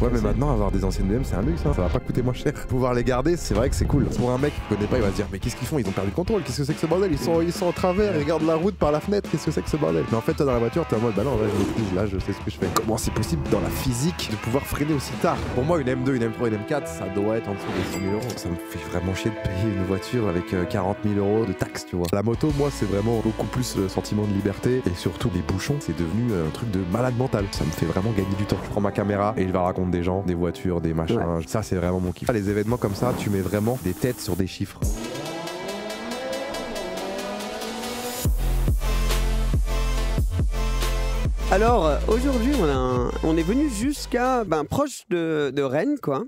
Ouais, mais maintenant, avoir des anciennes DM, c'est un luxe, hein. ça va pas coûter moins cher. Pouvoir les garder, c'est vrai que c'est cool. Pour un mec qui connaît pas, il va se dire, mais qu'est-ce qu'ils font Ils ont perdu le contrôle, qu'est-ce que c'est que ce bordel ils sont, ils sont en travers, ils regardent la route par la fenêtre, qu'est-ce que c'est que ce bordel Mais en fait, toi, dans la voiture, t'es en mode, bah non, là, je là, je sais ce que je fais. Comment c'est possible dans la physique de pouvoir freiner aussi tard Pour moi, une M2, une M3, une M4, ça doit être en dessous des 100 000 euros. Ça me fait vraiment chier de payer une voiture avec 40 euh, 000 euros de taxes, tu vois. La moto, moi, c'est vraiment beaucoup plus sentiment de liberté et surtout des bouchons, c'est devenu euh, un truc de malade mental. Ça me fait vraiment gagner du temps. Je prends ma caméra et il va raconter des gens, des voitures, des machins. Ça, c'est vraiment mon kiff. Les événements comme ça, tu mets vraiment des têtes sur des chiffres. Alors aujourd'hui on, est venu jusqu'à ben, proche de... Rennes quoi.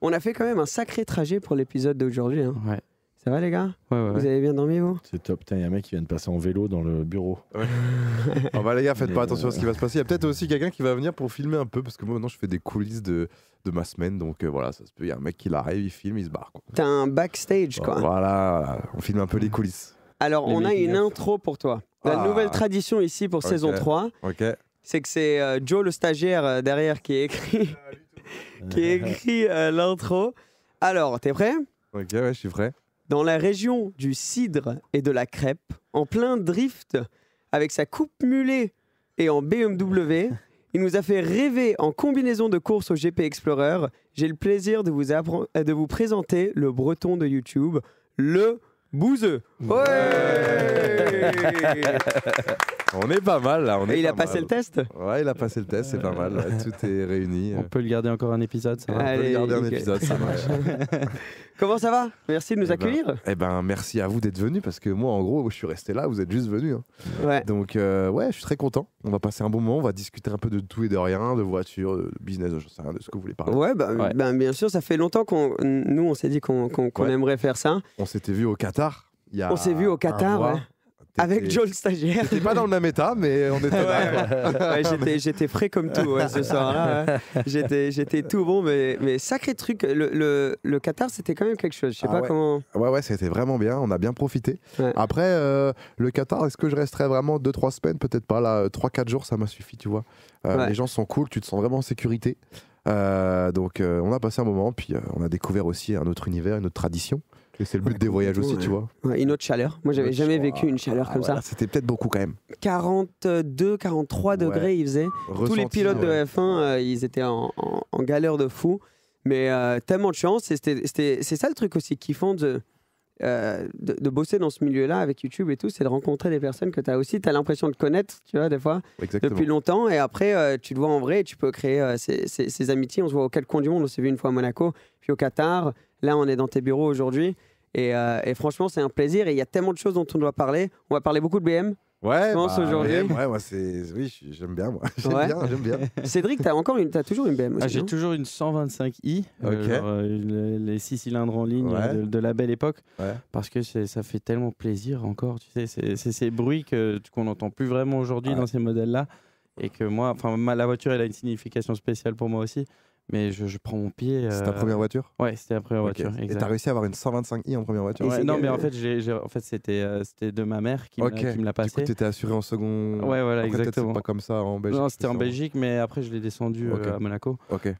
On a fait quand même un sacré trajet pour l'épisode d'aujourd'hui. Hein. Ouais. Ça va les gars Vous avez bien dormi vous C'est top, il y a un mec qui vient de passer en vélo dans le bureau. On bah les gars, faites pas attention à ce qui va se passer. Il y a peut-être aussi quelqu'un qui va venir pour filmer un peu, parce que moi maintenant je fais des coulisses de, de ma semaine, donc euh, voilà, ça se peut. Il y a un mec qui arrive, il filme, il se barre. T'as un backstage quoi. Voilà, on filme un peu les coulisses. Alors on a une intro pour toi. La ah. nouvelle tradition ici pour saison 3, Ok. c'est que c'est euh, Joe le stagiaire euh, derrière qui écrit, ah, qui écrit l'intro. Alors, t'es prêt Ok, ouais, je suis prêt dans la région du cidre et de la crêpe, en plein drift, avec sa coupe mulet et en BMW. Il nous a fait rêver en combinaison de course au GP Explorer. J'ai le plaisir de vous, euh, de vous présenter le breton de YouTube, le Bouzeux. Ouais On est pas mal là. On est il a passé le test Ouais, il a passé le test, c'est pas mal. Tout est réuni. On peut le garder encore un épisode, On peut le garder un épisode, Comment ça va Merci de nous eh ben, accueillir. Eh ben, merci à vous d'être venu parce que moi, en gros, je suis resté là, vous êtes juste venu. Hein. Ouais. Donc, euh, ouais, je suis très content. On va passer un bon moment, on va discuter un peu de tout et de rien, de voiture, de business, de ce que vous voulez parler. Ouais, bah, bah, bien sûr, ça fait longtemps qu'on nous on s'est dit qu'on aimerait faire ça. On s'était vu au Qatar on s'est vu au Qatar, Avec Joel stagiaire. J'étais pas dans le même état, mais on était j'étais frais comme tout ce soir J'étais tout bon, mais, sacré truc. Le, Qatar, c'était quand même quelque chose. Je sais ah pas comment. Ouais, ouais, c'était vraiment bien. On a bien profité. Après, euh, le Qatar, est-ce que je resterai vraiment 2-3 semaines Peut-être pas. Là, 3-4 euh, jours, ça m'a suffi, tu vois. Euh, les gens sont cool, tu te sens vraiment en sécurité. donc, on a passé un moment, puis on a découvert aussi un autre univers, une autre tradition c'est le but des voyages aussi, tu vois. une autre chaleur. Moi, j'avais jamais vécu une chaleur ah comme ça. C'était peut-être beaucoup quand même. 42, 43 degrés, il faisait. Tous les pilotes de F1, euh, ils étaient en, en, galère de fou. Mais euh, tellement de chance. C'est ça le truc aussi kiffant euh, de, de, bosser dans ce milieu-là avec YouTube et tout, c'est de rencontrer des personnes que tu as aussi, tu as l'impression de connaître, tu vois, des fois, depuis longtemps. Et après, tu te vois en vrai, tu peux créer ces, amitiés. On se voit au quatre du monde, on s'est vu une fois à Monaco, puis au Qatar, Là, on est dans tes bureaux aujourd'hui. Euh, et, franchement, c'est un plaisir. Et il y a tellement de choses dont on doit parler. On va parler beaucoup de BM. Ouais, bah, aujourd'hui. Ouais, c'est. Oui, j'aime bien, moi. bien, j'aime bien. Cédric, t'as encore une. As toujours une BM aussi. Ah, j'ai toujours une 125i. Euh, euh, les six cylindres en ligne de, la belle époque. Parce que ça fait tellement plaisir encore. Tu sais, c'est ces bruits qu'on n'entend plus vraiment aujourd'hui dans ces modèles-là. Et que moi, enfin, la voiture, elle a une signification spéciale pour moi aussi mais je, je, prends mon pied. C'est ta euh, première voiture Ouais, c'était la première voiture. Exact. Et t'as réussi à avoir une 125i en première voiture ouais, Non, mais en euh, fait, en fait c'était, euh, c'était de ma mère qui, me l'a passé. Du t'étais assuré en second. Ouais, voilà, exactement. C'est pas comme ça en Belgique. Non, c'était en Belgique, mais après, je l'ai descendu à Monaco.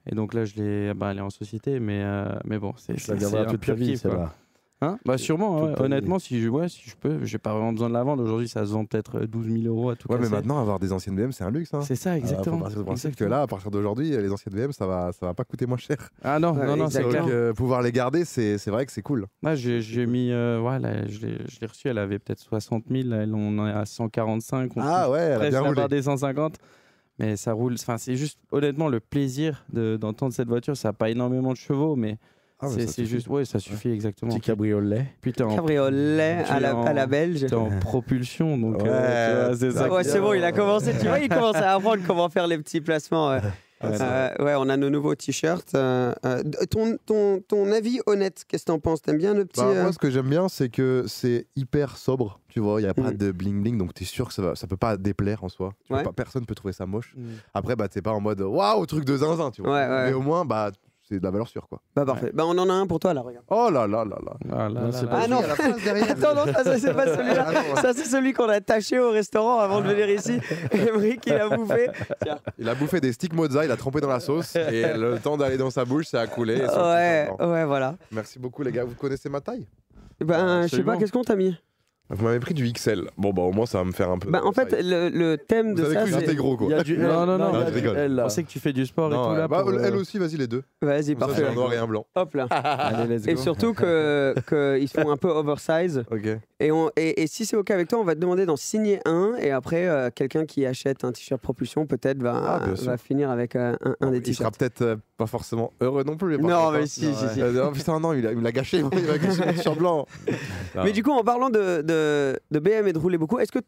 Et donc là, je l'ai, bah, elle est en société, mais, mais bon, c'est, c'est, un pur ça. Hein bah euh, sûrement, honnêtement, si je, ouais, si je peux, j'ai pas vraiment besoin de la vendre. Aujourd'hui, ça se vend peut-être 12 euh, 000 euros à tout Ouais, mais maintenant, avoir des anciennes VM, c'est un luxe. Hein. C'est ça, euh, exactement. Euh, que là, à partir d'aujourd'hui, les anciennes VM, ça va, ça va pas coûter moins cher. Ah non, non, non, c'est clair. pouvoir les garder, c'est vrai que c'est cool. Moi, j'ai mis, voilà, je l'ai reçue, elle avait peut-être 60 000, là, on en est à 145. ah ouais, elle a bien roulé. des 150 mais ça roule. Enfin, c'est juste honnêtement le plaisir d'entendre cette voiture. Ça n'a pas énormément de chevaux, mais ah c'est, juste, ouais, ça suffit exactement. Petit cabriolet. Putain, cabriolet à la, à la belge. T'es en propulsion, donc. Euh, ouais, c'est ah ça. Ouais, c'est bon, il a commencé, tu vois, il commence à apprendre comment faire les petits placements. ouais, euh, on a nos nouveaux t-shirts. Euh, ton, ton, ton, avis honnête, qu'est-ce que t'en penses T'aimes bien le petit. Bah, moi, ce que j'aime bien, c'est que c'est hyper sobre, tu vois, il n'y a pas mm. de bling-bling, donc t'es sûr que ça, va, ça peut pas déplaire en soi. Tu personne peut trouver ça moche. Mm. Après, bah, t'es pas en mode waouh, truc de zinzin, tu vois. Mais au moins, bah c'est de la valeur sûre quoi. Bah parfait. Bah on en a un pour toi là, regarde. Oh là là là là. Ah, non, ah, Attends, non, ça c'est pas celui-là. Ah, ça c'est celui qu'on a attaché au restaurant avant de venir ici. Émeric il a bouffé. Tiens. Il a bouffé des sticks mozza, il a trempé dans la sauce et le temps d'aller dans sa bouche, ça a coulé. Ouais, ouais, voilà. Merci beaucoup les gars. Vous connaissez ma taille Ben, je sais pas, qu'est-ce qu'on t'a mis vous m'avez pris du XL. Bon, bah au moins ça va me faire un peu. Bah, en fait, le, le thème Vous de savez ça. que j'étais gros quoi. Non, non, non, je rigole. On sait que tu fais du sport et tout là. Bah, Elle euh, aussi, vas-y les deux. Vas-y, parfait. ça, parfait. un noir et un blanc. Hop là. Allez, let's go. Et surtout que qu'ils font un peu oversize. Ok. Et, et- et si c'est OK avec toi, on va te demander d'en signer un. Et après, euh, quelqu'un qui achète un t-shirt propulsion, peut-être, va, ah, va finir avec euh, un, un des Il sera peut-être euh, pas forcément heureux non plus. Non, mais hein. si, si, si. putain, non, il il me l'a gâché. Il va gâché sur blanc. Mais du coup, en parlant de, de, BM et de rouler beaucoup. Est-ce que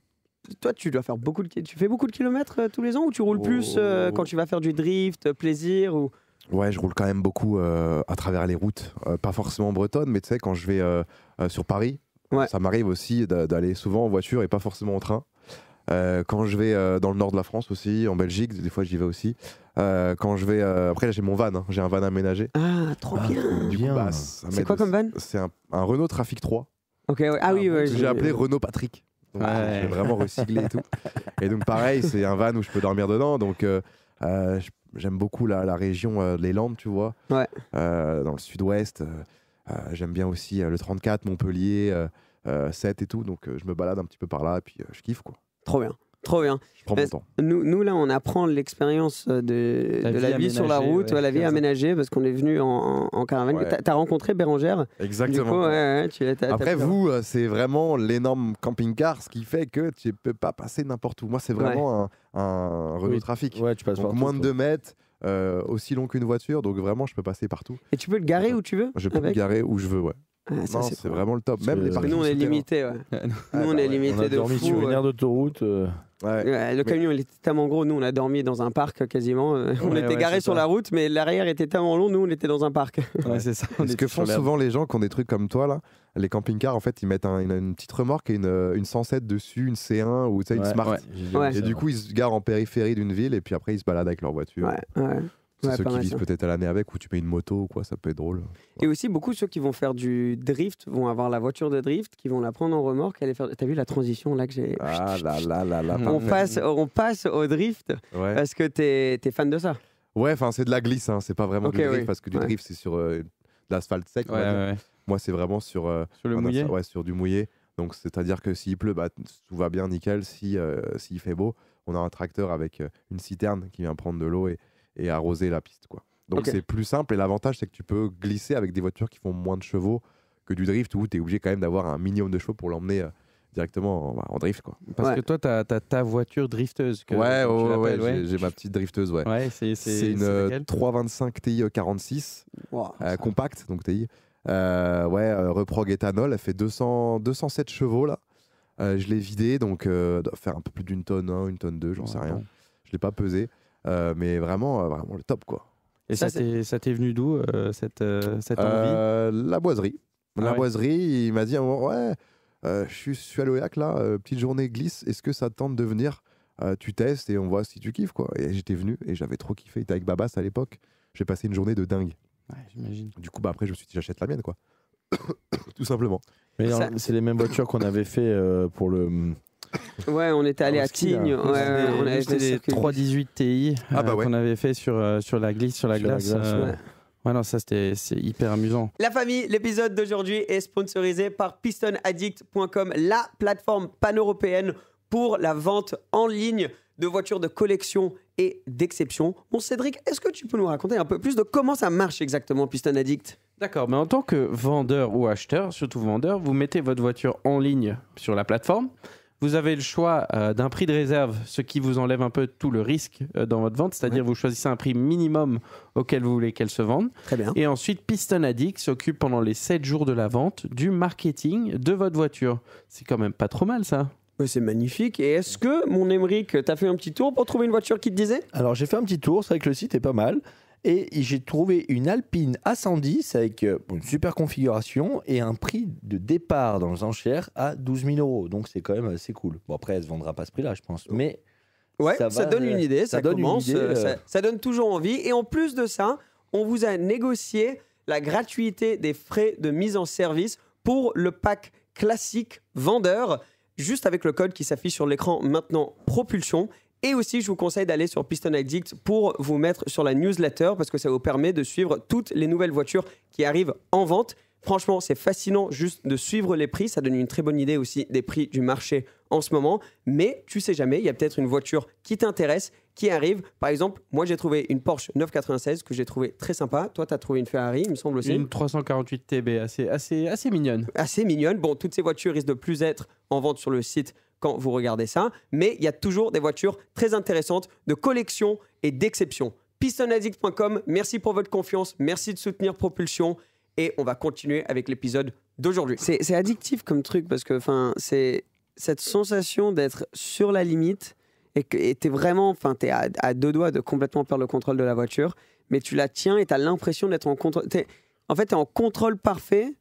toi, tu dois faire beaucoup de, tu fais beaucoup de kilomètres euh, tous les ans ou tu roules oh. plus euh, quand tu vas faire du drift, euh, plaisir ou Ouais, je roule quand même beaucoup à travers les routes, pas forcément en bretonne, mais tu sais quand je vais sur Paris, ça m'arrive aussi d'aller souvent en voiture et pas forcément en train. quand je vais dans le nord de la France aussi, en Belgique, des fois j'y vais aussi. quand je vais après j'ai mon van, hein. j'ai un van aménagé. Ah trop ah, bien. Bah, c'est quoi comme van C'est un, un Renault Trafic 3. Ok, ah, ah oui, J'ai appelé Renaud Patrick. Donc, ah J'ai vraiment recyclé et tout. Et donc, pareil, c'est un van où je peux dormir dedans. Donc, euh, euh, j'aime beaucoup la, région les euh, Landes, tu vois. dans le sud-ouest. j'aime bien aussi le 34, Montpellier, 7 et tout. Donc, je me balade un petit peu par là. Et puis, je kiffe, quoi. Trop bien. Trop bien. Nous, nous, là, on apprend l'expérience euh, de, la, vie, sur la route, la vie aménagée, parce qu'on est venu en, caravane. t'as rencontré Bérangère Exactement. Après, vous, euh, c'est vraiment l'énorme camping-car, ce qui fait que tu peux pas passer n'importe où. Moi, c'est vraiment un, un Renault Trafic. tu moins de 2 mètres. Euh, aussi long qu'une voiture, donc vraiment je peux passer partout. Et tu peux le garer où tu veux Je peux le garer où je veux, ouais. Ah, c'est vraiment le top. Même les nous, on est limité. Ah, nous, on ah, est bah limité on a dormi sur une aire d'autoroute. Euh. le camion, il était tellement gros. Nous, on a dormi dans un parc quasiment. Euh, on était garé sur la route, mais l'arrière était tellement long. Nous, on était dans un parc. c'est ça. Ce que font souvent les gens qui ont des trucs comme toi, là, les camping-cars, en fait, ils mettent une, petite remorque et une, euh, une 107 dessus, une C1 ou une Smart. Et du coup, ils se garent en périphérie d'une ville et puis après, ils se baladent avec leur voiture. Ouais, ouais ceux qui visent peut-être à la mer avec, où tu mets une moto ou quoi, ça peut être drôle. Et aussi, beaucoup de ceux qui vont faire du drift vont avoir la voiture de drift, qui vont la prendre en remorque, faire. T'as vu la transition là que j'ai. Ah là là là là. On passe, on passe au drift est parce que t'es es fan de ça. Ouais, enfin c'est de la glisse, hein. c'est pas vraiment du drift parce que du drift c'est sur euh, de l'asphalte sec. Moi c'est vraiment sur. Euh, sur le mouillé. Ouais, sur du mouillé. Donc c'est-à-dire que s'il pleut, bah, tout va bien, nickel. Si euh, s'il fait beau, on a un tracteur avec une citerne qui vient prendre de l'eau et et arroser la piste. Quoi. Donc c'est plus simple et l'avantage c'est que tu peux glisser avec des voitures qui font moins de chevaux que du drift où tu es obligé quand même d'avoir un minimum de chevaux pour l'emmener euh, directement bah, en, drift. Quoi. Parce que toi, tu as, ta voiture drifteuse. Que ouais, ouais, j'ai ma petite drifteuse. Ouais. c'est une 325 euh, Ti 46 euh, compacte, donc Ti. ouais, reprog éthanol, elle fait 200, 207 chevaux là. je l'ai vidée, donc faire un peu plus d'une tonne hein, une tonne deux j'en sais rien. Je l'ai pas pesé. Euh, mais vraiment, euh, vraiment le top, quoi. Et ça, ça t'est venu d'où, euh, cette, cette envie La boiserie. Ah la boiserie, il m'a dit Ouais, je suis, à l'OEAC, là, petite journée glisse, est-ce que ça tente de venir tu testes et on voit si tu kiffes quoi. Et j'étais venu et j'avais trop kiffé. T'es avec Babas à l'époque. J'ai passé une journée de dingue. j'imagine. Du coup, bah, après, je me suis dit j'achète la mienne quoi. Tout simplement. Mais c'est les mêmes voitures qu'on avait fait pour le Ouais, on était allé à Tignes. on avait fait des 318 Ti qu'on avait fait sur, euh, sur la glisse, sur la glace. Euh, ouais. non, ça c'était hyper amusant. La famille, l'épisode d'aujourd'hui est sponsorisé par pistonaddict.com, la plateforme pan-européenne pour la vente en ligne de voitures de collection et d'exception. Bon, Cédric, est-ce que tu peux nous raconter un peu plus de comment ça marche exactement, Piston Addict D'accord, mais en tant que vendeur ou acheteur, surtout vendeur, vous mettez votre voiture en ligne sur la plateforme. Vous avez le choix euh, d'un prix de réserve, ce qui vous enlève un peu tout le risque euh, dans votre vente, c'est-à-dire vous choisissez un prix minimum auquel vous voulez qu'elle se vende. Très bien. Et ensuite, Piston Addict s'occupe pendant les 7 jours de la vente du marketing de votre voiture. C'est quand même pas trop mal ça. Oui, c'est magnifique. Et est-ce que, mon Émeric, tu as fait un petit tour pour trouver une voiture qui te disait Alors, j'ai fait un petit tour. C'est vrai que le site est pas mal. Et j'ai trouvé une Alpine A110 avec euh, une super configuration et un prix de départ dans les enchères à 12 000 euros. Donc c'est quand même assez cool. Bon, après, elle se vendra pas à ce prix-là, je pense. Oh. Mais. Ouais, ça, donne une euh, idée, ça, euh, ça, ça donne toujours envie. Et en plus de ça, on vous a négocié la gratuité des frais de mise en service pour le pack classique vendeur, juste avec le code qui s'affiche sur l'écran maintenant Propulsion. Et aussi, je vous conseille d'aller sur Piston Addict pour vous mettre sur la newsletter parce que ça vous permet de suivre toutes les nouvelles voitures qui arrivent en vente. Franchement, c'est fascinant juste de suivre les prix. Ça donne une très bonne idée aussi des prix du marché en ce moment. Mais tu sais jamais, il y a peut-être une voiture qui t'intéresse, qui arrive. Par exemple, moi j'ai trouvé une Porsche 996 que j'ai trouvé très sympa. Toi, tu as trouvé une Ferrari, il me semble aussi. Une 348 TB, assez, assez, assez mignonne. Assez mignonne. Bon, toutes ces voitures risquent de plus être en vente sur le site vous regardez ça. Mais il y a toujours des voitures très intéressantes de collection et d'exception. PistonAddict.com, merci pour votre confiance, merci de soutenir Propulsion et on va continuer avec l'épisode d'aujourd'hui. C'est addictif comme truc parce que c'est cette sensation d'être sur la limite et que tu es vraiment, enfin, es à, deux doigts de complètement perdre le contrôle de la voiture, mais tu la tiens et tu as l'impression d'être en contrôle. En fait, tu en contrôle parfait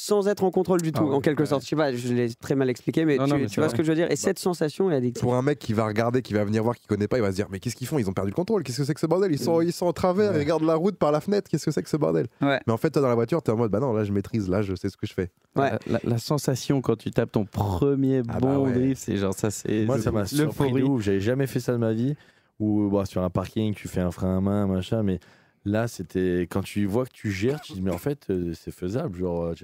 sans être en contrôle du ah tout, en quelque sorte. Je sais pas, je l'ai très mal expliqué, mais tu, vois ce que je veux dire. Et bah. cette sensation est addictive. Pour un mec qui va regarder, qui va venir voir, qui connaît pas, il va se dire Mais qu'est-ce qu'ils font Ils ont perdu le contrôle. Qu'est-ce que c'est que ce bordel Ils sont, mm. ils sont en travers, ils regardent la route par la fenêtre. Qu'est-ce que c'est que ce bordel Mais en fait, toi, dans la voiture, t'es en mode Bah non, là, je maîtrise, là, je sais ce que je fais. La, sensation quand tu tapes ton premier ah bah bon drift, c'est genre ça, c'est. Moi, ça m'a surpris de ouf. J'avais jamais fait ça de ma vie. Ou bah, sur un parking, tu fais un frein à main, machin, mais Là, c'était quand tu vois que tu gères, tu dis mais en fait euh, c'est faisable, genre euh,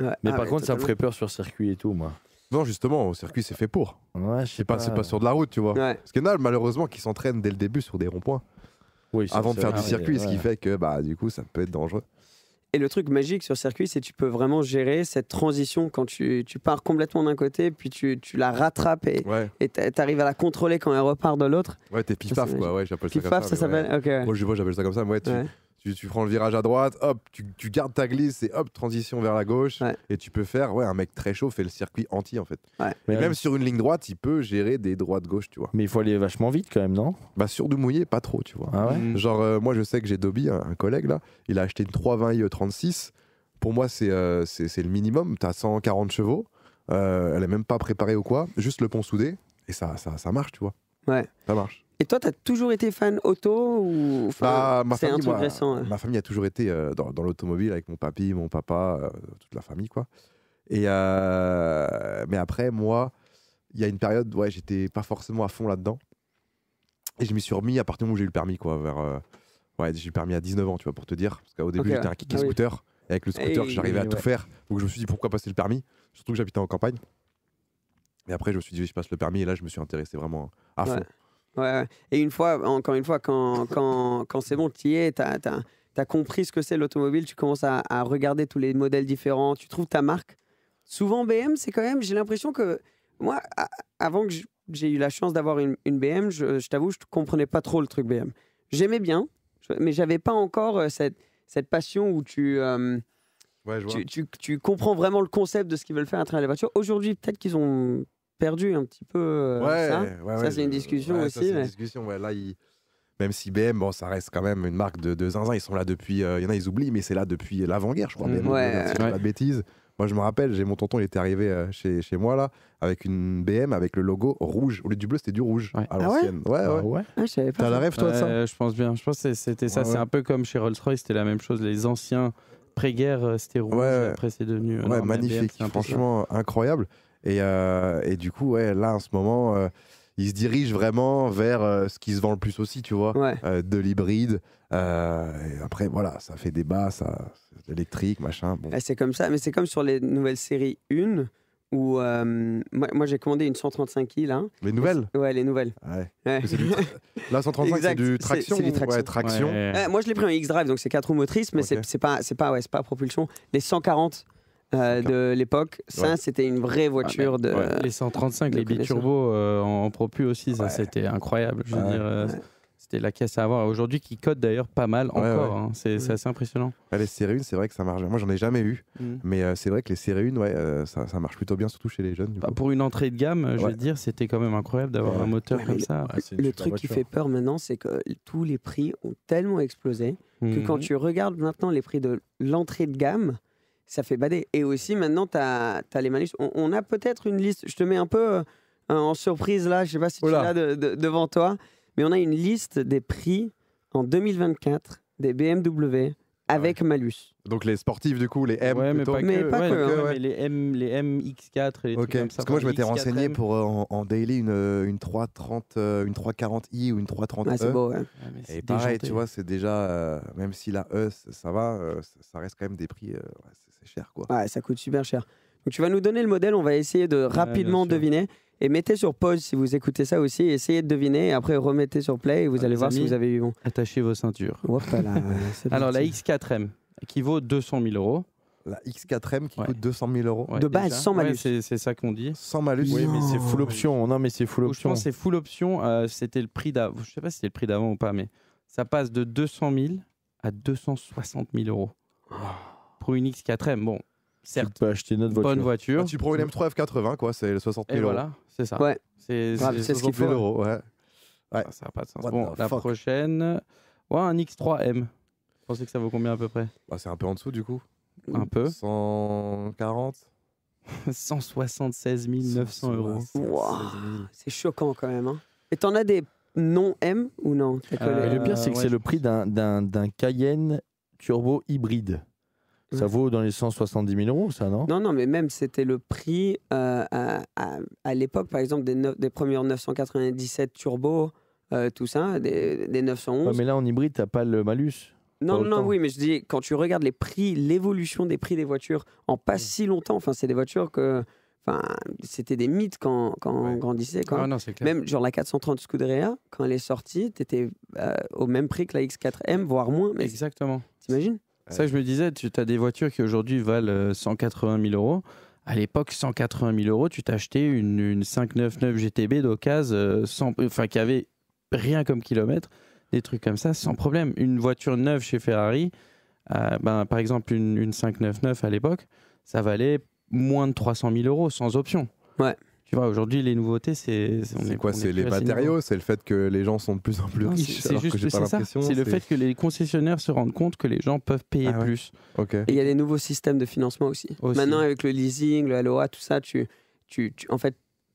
mais ah par contre, ça me ferait peur sur circuit et tout, moi. Non, justement, au circuit, c'est fait pour. c'est pas, pas, pas sur de la route, tu vois. Parce qu'il y en a malheureusement qui s'entraînent dès le début sur des ronds-points. avant de faire du circuit, ce qui fait que bah du coup, ça peut être dangereux. Et le truc magique sur circuit, c'est que tu peux vraiment gérer cette transition quand tu, pars complètement d'un côté, puis tu, la rattrapes et ouais. tu arrives à la contrôler quand elle repart de l'autre. Ouais, t'es pifaf quoi. Ouais, j'appelle ça comme ça. ça s'appelle ouais. Moi, j'appelle ça comme ça. Ouais, tu, tu, prends le virage à droite, hop, tu, gardes ta glisse et hop, transition vers la gauche. Et tu peux faire, ouais, un mec très chaud fait le circuit anti en fait. Mais même sur une ligne droite, il peut gérer des droites-gauche, tu vois. Mais il faut aller vachement vite quand même, non Bah, sur du mouillé, pas trop, tu vois. Ah mm. Genre, euh, moi je sais que j'ai Dobby, un, collègue là, il a acheté une 320 ie 36. Pour moi, euh, c'est c'est le minimum. T'as 140 chevaux. Euh, elle est même pas préparée ou quoi, juste le pont soudé. Et ça, ça, ça marche, tu vois. Ouais. Ça marche. Et toi, tu as toujours été fan auto ou bah, c'est un Ma famille a toujours été euh, dans, l'automobile avec mon papy, mon papa, euh, toute la famille quoi. Et euh, mais après moi, il y a une période ouais, j'étais pas forcément à fond là-dedans. Et je me suis remis à partir du moment où j'ai eu le permis quoi, vers ouais, j'ai eu le permis à 19 ans, tu vois pour te dire parce qu'au début j'étais un kick ah scooter et avec le scooter, j'arrivais à tout faire. Donc je me suis dit pourquoi passer le permis, surtout que j'habitais en campagne. Et après je me suis dit je passe le permis et là je me suis intéressé vraiment à fond. Ouais. Et une fois, encore une fois, quand, quand, quand c'est bon, tu y es, tu as, compris ce que c'est l'automobile, tu commences à, à, regarder tous les modèles différents, tu trouves ta marque. Souvent, BM, c'est quand même, j'ai l'impression que moi, avant que j'ai eu la chance d'avoir une, une, BM, je, je t'avoue, je ne comprenais pas trop le truc BM. J'aimais bien, je, mais j'avais pas encore euh, cette, cette passion où tu, euh, tu, Tu, tu, comprends vraiment le concept de ce qu'ils veulent faire à travers les voitures. Aujourd'hui, peut-être qu'ils ont perdu un petit peu. Euh, ça, c'est une discussion aussi. Même si BM, bon, ça reste quand même une marque de, zinzin. Ils sont là depuis. Il euh, y en a, ils oublient, mais c'est là depuis l'avant-guerre, je crois. Mmh, Moi, je me rappelle, j'ai mon tonton, il était arrivé euh, chez, chez, moi, là, avec une BM avec le logo rouge. Au lieu du bleu, c'était du rouge à ah l'ancienne. ouais, ah ouais, ah, T'as la rêve, toi, ça Je pense bien. Je pense c'était ça. c'est un peu comme chez Rolls-Royce, c'était la même chose. Les anciens, pré-guerre, c'était rouge. Après, c'est devenu. magnifique. franchement, incroyable. Euh, et, du coup, ouais, là, en ce moment, euh, il se dirige vraiment vers euh, ce qui se vend le plus aussi, tu vois, de l'hybride. après, voilà, ça fait débat, ça, électrique machin. Ah, c'est comme ça, mais c'est comme sur les nouvelles séries 1 où moi, j'ai commandé une 135 i là. Les nouvelles Ouais, les nouvelles. Ah ouais. la 135 c'est du traction. C'est, du traction. moi je l'ai pris en X-Drive donc c'est 4 roues motrices mais c'est, pas c'est pas ouais, pas propulsion. Les 140 euh, de l'époque. Ça, c'était une vraie voiture de. Les 135, les biturbo euh, en, propu aussi, c'était incroyable. Je veux dire, euh, c'était la caisse à avoir aujourd'hui qui code d'ailleurs pas mal encore. Hein. C'est assez impressionnant. les série 1, c'est vrai que ça marche. Moi, j'en ai jamais vu, mm. mais euh, c'est vrai que les série 1, ça, marche plutôt bien, surtout chez les jeunes. Bah, pour une entrée de gamme, je veux dire, c'était quand même incroyable d'avoir un moteur comme ça. le truc qui fait peur maintenant, c'est que tous les prix ont tellement explosé que mhm. quand tu regardes maintenant les prix de l'entrée de gamme, ça fait bader. Et aussi, maintenant, tu as, les manus. On, a peut-être une liste. Je te mets un peu euh, en surprise là. Je sais pas si tu l'as devant toi. Mais on a une liste des prix en 2024 des BMW ah avec malus. Donc les sportifs du coup, les M plutôt. mais pas que, les M, x MX4 et les trucs comme ça. Parce que moi je m'étais renseigné pour euh, en, daily une, euh, une 330, euh, une 340i ou une 330e. E. Ah, c'est beau. Ouais. et pareil, tu vois, c'est déjà même si la E ça va, ça reste quand même des prix, c'est cher quoi. Ouais, ça coûte super cher. Donc tu vas nous donner le modèle, on va essayer de rapidement deviner. Et mettez sur pause si vous écoutez ça aussi. Essayez de deviner. Après, remettez sur play et vous ah, allez voir si vous avez eu bon. Attachez vos ceintures. Euh, Alors, la X4M qui vaut 200 000 euros. La X4M qui coûte 200 000 euros. de base, sans malus. c'est ça qu'on dit. Sans malus. Oui, mais c'est full option. Non, mais c'est full option. Je pense c'est full option. Euh, c'était le prix d'avant. Je sais pas si c'était le prix d'avant ou pas, mais ça passe de 200 000 à 260 000 euros pour une X4M. Bon, certes, tu peux acheter voiture. bonne voiture. Ah, tu prends une M3 F80, quoi, c'est 60 000 et Voilà. C'est ça. Ouais. C'est ah, ce qu'il faut hein. Ouais. ouais. Ah, ça pas de sens. la prochaine. Ouais, un X3M. Vous pensez que ça vaut combien à peu près bah, C'est un peu en dessous du coup. Un peu 140 176 900 euros. C'est choquant quand même. Et hein. t'en as des non M ou non euh, Le pire, c'est que euh, c'est le prix d'un Cayenne turbo hybride. Ça vaut dans les 170 000 euros, ça, non Non, non, mais même c'était le prix euh, à, l'époque, par exemple, des, premiers des premières 997 turbo, euh, tout ça, des, 911. mais là, en hybride, t'as pas le malus. Non, non, oui, mais je dis, quand tu regardes les prix, l'évolution des prix des voitures en pas si longtemps, enfin, c'est des voitures que. Enfin, c'était des mythes quand, on grandissait. Quand ah même genre la 430 Scuderia, quand elle est sortie, t'étais euh, au même prix que la X4M, voire moins. Exactement. T'imagines ça, je me disais, tu as des voitures qui aujourd'hui valent 180 euh, 000 euros. À l'époque, 180 000 euros, tu t'achetais une, 599 GTB d'occasion, euh, enfin, qui avait rien comme kilomètre, des trucs comme ça, sans problème. Une voiture neuve chez Ferrari, euh, ben, par exemple, une, une 599 à l'époque, ça valait moins de 300 000 euros sans option. Ouais aujourd'hui, les nouveautés, c'est. C'est quoi C'est les matériaux C'est le fait que les gens sont de plus en plus riches C'est juste ça. C'est le fait que les concessionnaires se rendent compte que les gens peuvent payer ah plus. Et il y a des nouveaux systèmes de financement aussi. Maintenant, avec le leasing, le LOA, tout ça, tu, tu en fait,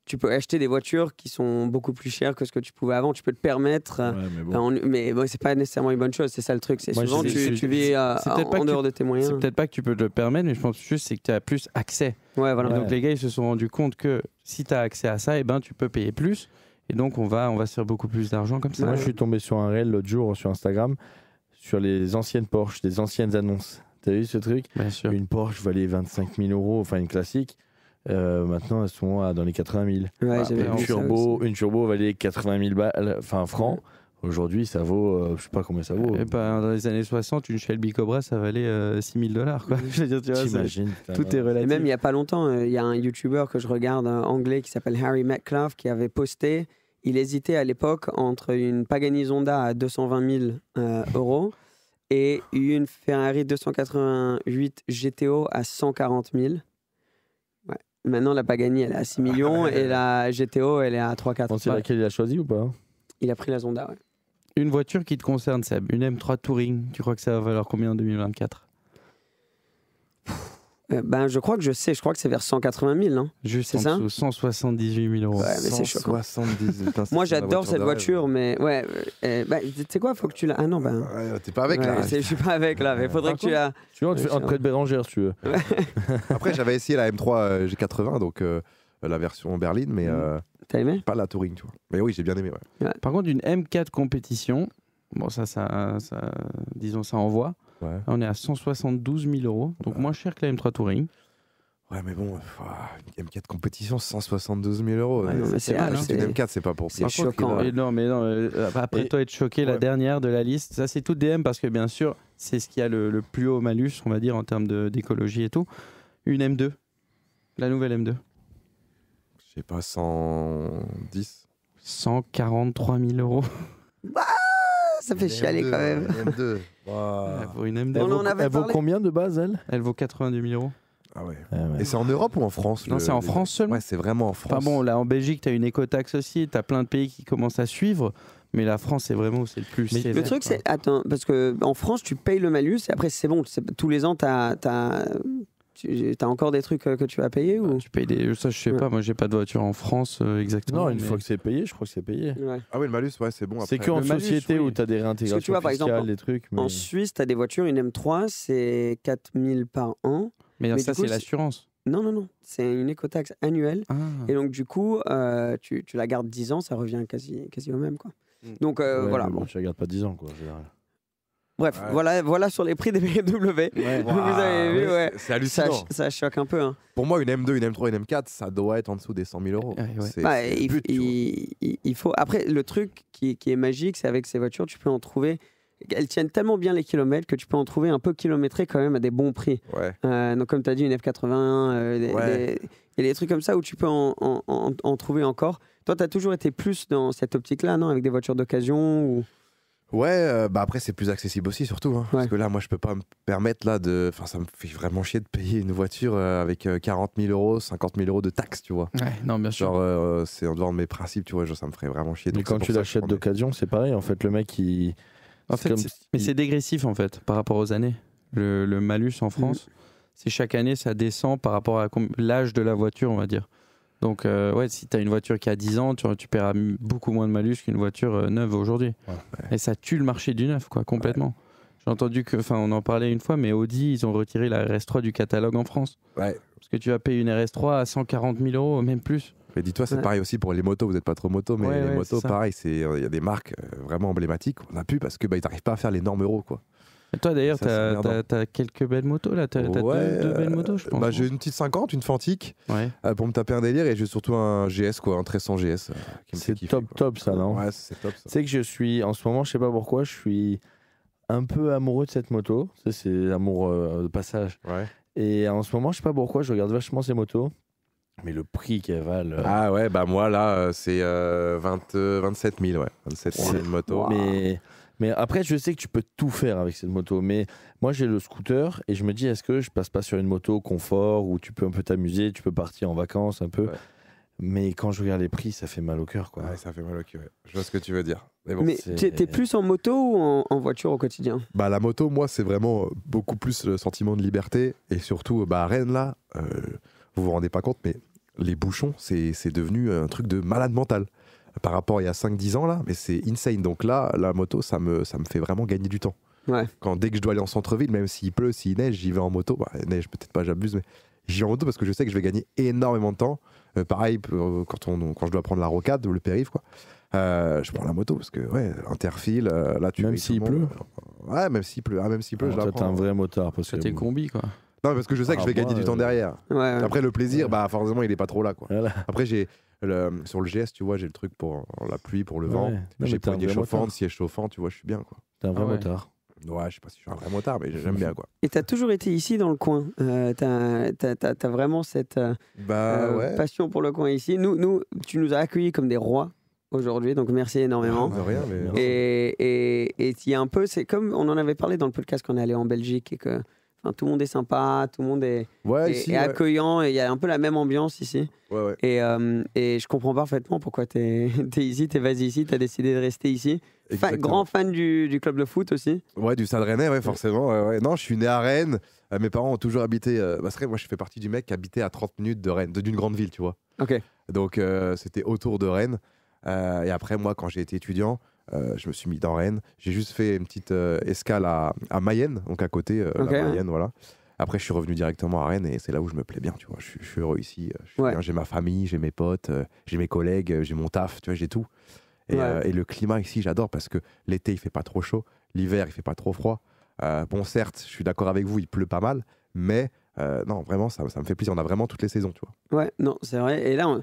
tu peux acheter des voitures qui sont beaucoup plus chères que ce que tu pouvais avant. Tu peux te permettre. Euh, mais bon, c'est pas nécessairement une bonne chose. C'est ça le truc. C'est souvent tu, vis euh, en, dehors de tes moyens. C'est peut-être pas que tu peux te le permettre, mais je pense juste c'est que tu as plus accès. voilà. Donc les gars, ils se sont rendus compte que si tu as accès à ça, et eh ben tu peux payer plus. Et donc on va, on va se faire beaucoup plus d'argent comme ça. Moi, je suis tombé sur un réel l'autre jour sur Instagram sur les anciennes Porsche, des anciennes annonces. T'as vu ce truc Une Porsche valait 25 000 euros, enfin une classique. Euh, maintenant, elles sont dans les 80 000. une, turbo, valait 80 000 enfin francs. Aujourd'hui, ça vaut, euh, je sais pas combien ça vaut. Et eh ben, dans les années 60, une Shelby Cobra, ça valait 6 euh, 6000 dollars. T'imagines. Tout est relatif. Et même il y a pas longtemps, il y a un YouTuber que je regarde, un anglais, qui s'appelle Harry McClough qui avait posté il hésitait à l'époque entre une Pagani Zonda à 220 000 euros et une Ferrari 288 GTO à 140 000. Maintenant, la Pagani, elle est à 6 millions et la GTO, elle est à 3-4. On sait laquelle il a choisi ou pas Il a pris la Zonda, ouais. Une voiture qui te concerne, Seb, une M3 Touring, tu crois que ça va valoir combien en 2024 euh, ben, je crois que je sais, je crois que c'est vers 180 000, hein. c'est ça 178 000 euros. Ouais, mais c'est Moi, j'adore cette voiture, mais ouais. Euh, eh, ben, tu sais quoi, faut que tu la. Ah non, ben. T'es pas avec là. Je suis pas avec là, mais faudrait que tu la. Tu vois, tu fais de Bérangère tu veux. Après, j'avais essayé la M3 euh, G80, donc la version berline, mais. Mhm. T'as aimé Pas la touring, tu vois. Mais oui, j'ai bien aimé, Par contre, une M4 compétition, bon, ça, ça, ça disons, ça envoie. On est à 172 000 euros, donc moins cher que la M3 Touring. Ouais, mais bon, ah, M4 compétition, 172 000 euros. Euh, c'est une hein. M4, c'est pas pour C'est choquant. non, mais non, euh, euh, après toi être choqué, la dernière de la liste, ça c'est tout DM parce que bien sûr, c'est ce qui a le, plus haut malus, on va dire, en termes d'écologie et tout. Une M2, la nouvelle M2. Je sais pas, 110 143 000 euros. Bah ça fait chialer quand même. une M2. Bah. elle vaut combien de base, elle Elle vaut 90 000 euros. Ah, ah ouais. Et c'est en Europe ou en France Non, c'est en France seulement. c'est vraiment en France. Enfin bon, là en Belgique, tu as une écotaxe aussi, tu as plein de pays qui commencent à suivre. Mais la France, c'est vraiment c'est le plus. le truc, c'est. Attends, parce qu'en France, tu payes le malus et après, c'est bon. Tous les ans, tu as tu as encore des trucs euh, que tu vas payer ou ah, Ça, je sais pas. Moi, j'ai pas de voiture en France euh, exactement. Non, une fois que c'est payé, je crois que c'est payé. Ah oui, le malus, ouais, c'est bon. C'est qu'en société où tu as des réintégrations des trucs. En Suisse, tu as des voitures, une M3, c'est 4000 par an. Mais, ça, c'est l'assurance. Non, non, non. C'est une écotaxe annuelle. Ah. Et donc, du coup, euh, tu, la gardes 10 ans, ça revient quasi, quasi au même. Quoi. Mm. Donc, voilà. Bon. Tu la gardes pas 10 ans, quoi, Bref, voilà, voilà sur les prix des BMW. Vous avez vu, Ça, choque un peu. Hein. Pour moi, une M2, une M3, une M4, ça doit être en dessous des 100 000 euros. Ah, bah, il, faut. Après, le truc qui, est magique, c'est avec ces voitures, tu peux en trouver elles tiennent tellement bien les kilomètres que tu peux en trouver un peu kilométré quand même à des bons prix. Euh, donc comme tu as dit, une F80, il y a des trucs comme ça où tu peux en, trouver encore. Toi, tu as toujours été plus dans cette optique-là, non Avec des voitures d'occasion ou... Ouais, euh, bah après c'est plus accessible aussi surtout, hein, parce que là moi je peux pas me permettre là de, enfin ça me fait vraiment chier de payer une voiture euh, avec 40 euh, 000 euros, 50 000 euros de taxes, tu vois. Ouais, non bien sûr. Genre c'est en dehors de mes principes, tu vois, ça me ferait vraiment chier. Mais quand tu l'achètes d'occasion, c'est pareil en fait, le mec il. En mais c'est dégressif en fait par rapport aux années. Le, malus en mm. France, c'est chaque année ça descend par rapport à l'âge de la voiture, on va dire. Donc, euh, ouais, si tu as une voiture qui a 10 ans, tu paieras beaucoup moins de malus qu'une voiture euh, neuve aujourd'hui. Et ça tue le marché du neuf, quoi, complètement. J'ai entendu que, enfin, on en parlait une fois, mais Audi, ils ont retiré la RS3 du catalogue en France. Ouais. Parce que tu vas payer une RS3 à 140 000 euros, même plus. Mais dis-toi, c'est pareil aussi pour les motos. Vous n'êtes pas trop moto, mais les motos, pareil, euh, il y a des marques vraiment emblématiques. On a pu parce que bah, n'arrivent pas à faire les normes euros, quoi toi d'ailleurs, t'as quelques belles motos là, t'as deux, belles motos, je euh, pense. Bah, j'ai une petite 50, une Fantique euh, pour me taper un délire et j'ai surtout un GS quoi, un 1300 GS. Euh, c'est top top ça non Ouais, c'est top. sais que je suis en ce moment, je sais pas pourquoi, je suis un peu amoureux de cette moto. C'est l'amour de passage. Et en ce moment, je sais pas pourquoi, je regarde vachement ces motos. Mais le prix qu'elles valent. Ah ouais, bah moi là, c'est 27 000, ouais. 27 000 motos. Mais mais après, je sais que tu peux tout faire avec cette moto. Mais moi, j'ai le scooter et je me dis, est-ce que je passe pas sur une moto confort où tu peux un peu t'amuser, tu peux partir en vacances un peu Mais quand je regarde les prix, ça fait mal au cœur. Quoi. ça fait mal au cœur. Je vois ce que tu veux dire. Mais, bon, Mais plus en moto ou en, voiture au quotidien Bah la moto, moi, c'est vraiment beaucoup plus le sentiment de liberté. Et surtout, bah, Rennes, là, euh, vous vous rendez pas compte, mais les bouchons, c'est devenu un truc de malade mental par rapport à il y a 5-10 ans là, mais c'est insane. Donc là, la moto, ça me, ça me fait vraiment gagner du temps. Quand dès que je dois aller en centre-ville, même s'il pleut, s'il neige, j'y vais en moto. Bah, neige, peut-être pas, j'abuse, mais j'y vais en moto parce que je sais que je vais gagner énormément de temps. Euh, pareil, euh, quand, quand je dois prendre la rocade, ou le périph', quoi. Euh, je prends la moto parce que ouais interfile là tu même s'il pleut ouais même s'il pleut ah, même s'il pleut ah, je la prends. un vrai moteur parce que t'es combi quoi non, parce que je sais que je ah, vais gagner du temps euh, derrière. Après, le plaisir, bah forcément, il est pas trop là. Quoi. Après, j'ai sur le GS, tu vois, j'ai le truc pour la pluie, pour le vent. J'ai poignée chauffante, siège chauffant, tu vois, je suis bien. T'es un vrai ah motard. Ouais, je sais pas si je suis un vrai motard, mais j'aime bien quoi. Et t'as toujours été ici dans le coin. Euh, t'as as, vraiment cette euh, bah, euh, passion pour le coin ici. Nous, nous, tu nous as accueillis comme des rois aujourd'hui, donc merci énormément. Ah, rien, mais... Et il et, y a un peu, c'est comme on en avait parlé dans le podcast qu'on est allé en Belgique et que Enfin, tout le monde est sympa, tout le monde est, accueillant et il y a un peu la même ambiance ici. et, euh, et, je comprends parfaitement pourquoi tu es, ici, tu es vas ici, tu as décidé de rester ici. grand fan du, club de foot aussi. Ouais, du Stade Rennais, ouais, forcément. Non, je suis né à Rennes. Euh, mes parents ont toujours habité. Euh, bah, moi, je fais partie du mec qui habitait à 30 minutes de Rennes, d'une grande ville, tu vois. Ok. Donc, c'était autour de Rennes. et après, moi, quand j'ai été étudiant, euh, je me suis mis dans Rennes. J'ai juste fait une petite euh, escale à, Mayenne, donc à côté, euh, Mayenne, voilà. Après, je suis revenu directement à Rennes et c'est là où je me plais bien, tu vois. Je, suis heureux ici. J'ai ma famille, j'ai mes potes, j'ai mes collègues, j'ai mon taf, tu vois, j'ai tout. Et, le climat ici, j'adore parce que l'été, il fait pas trop chaud. L'hiver, il fait pas trop froid. bon, certes, je suis d'accord avec vous, il pleut pas mal, mais non, vraiment, ça, ça, me fait plaisir. On a vraiment toutes les saisons, tu vois. Ouais, non, c'est vrai. Et là, on...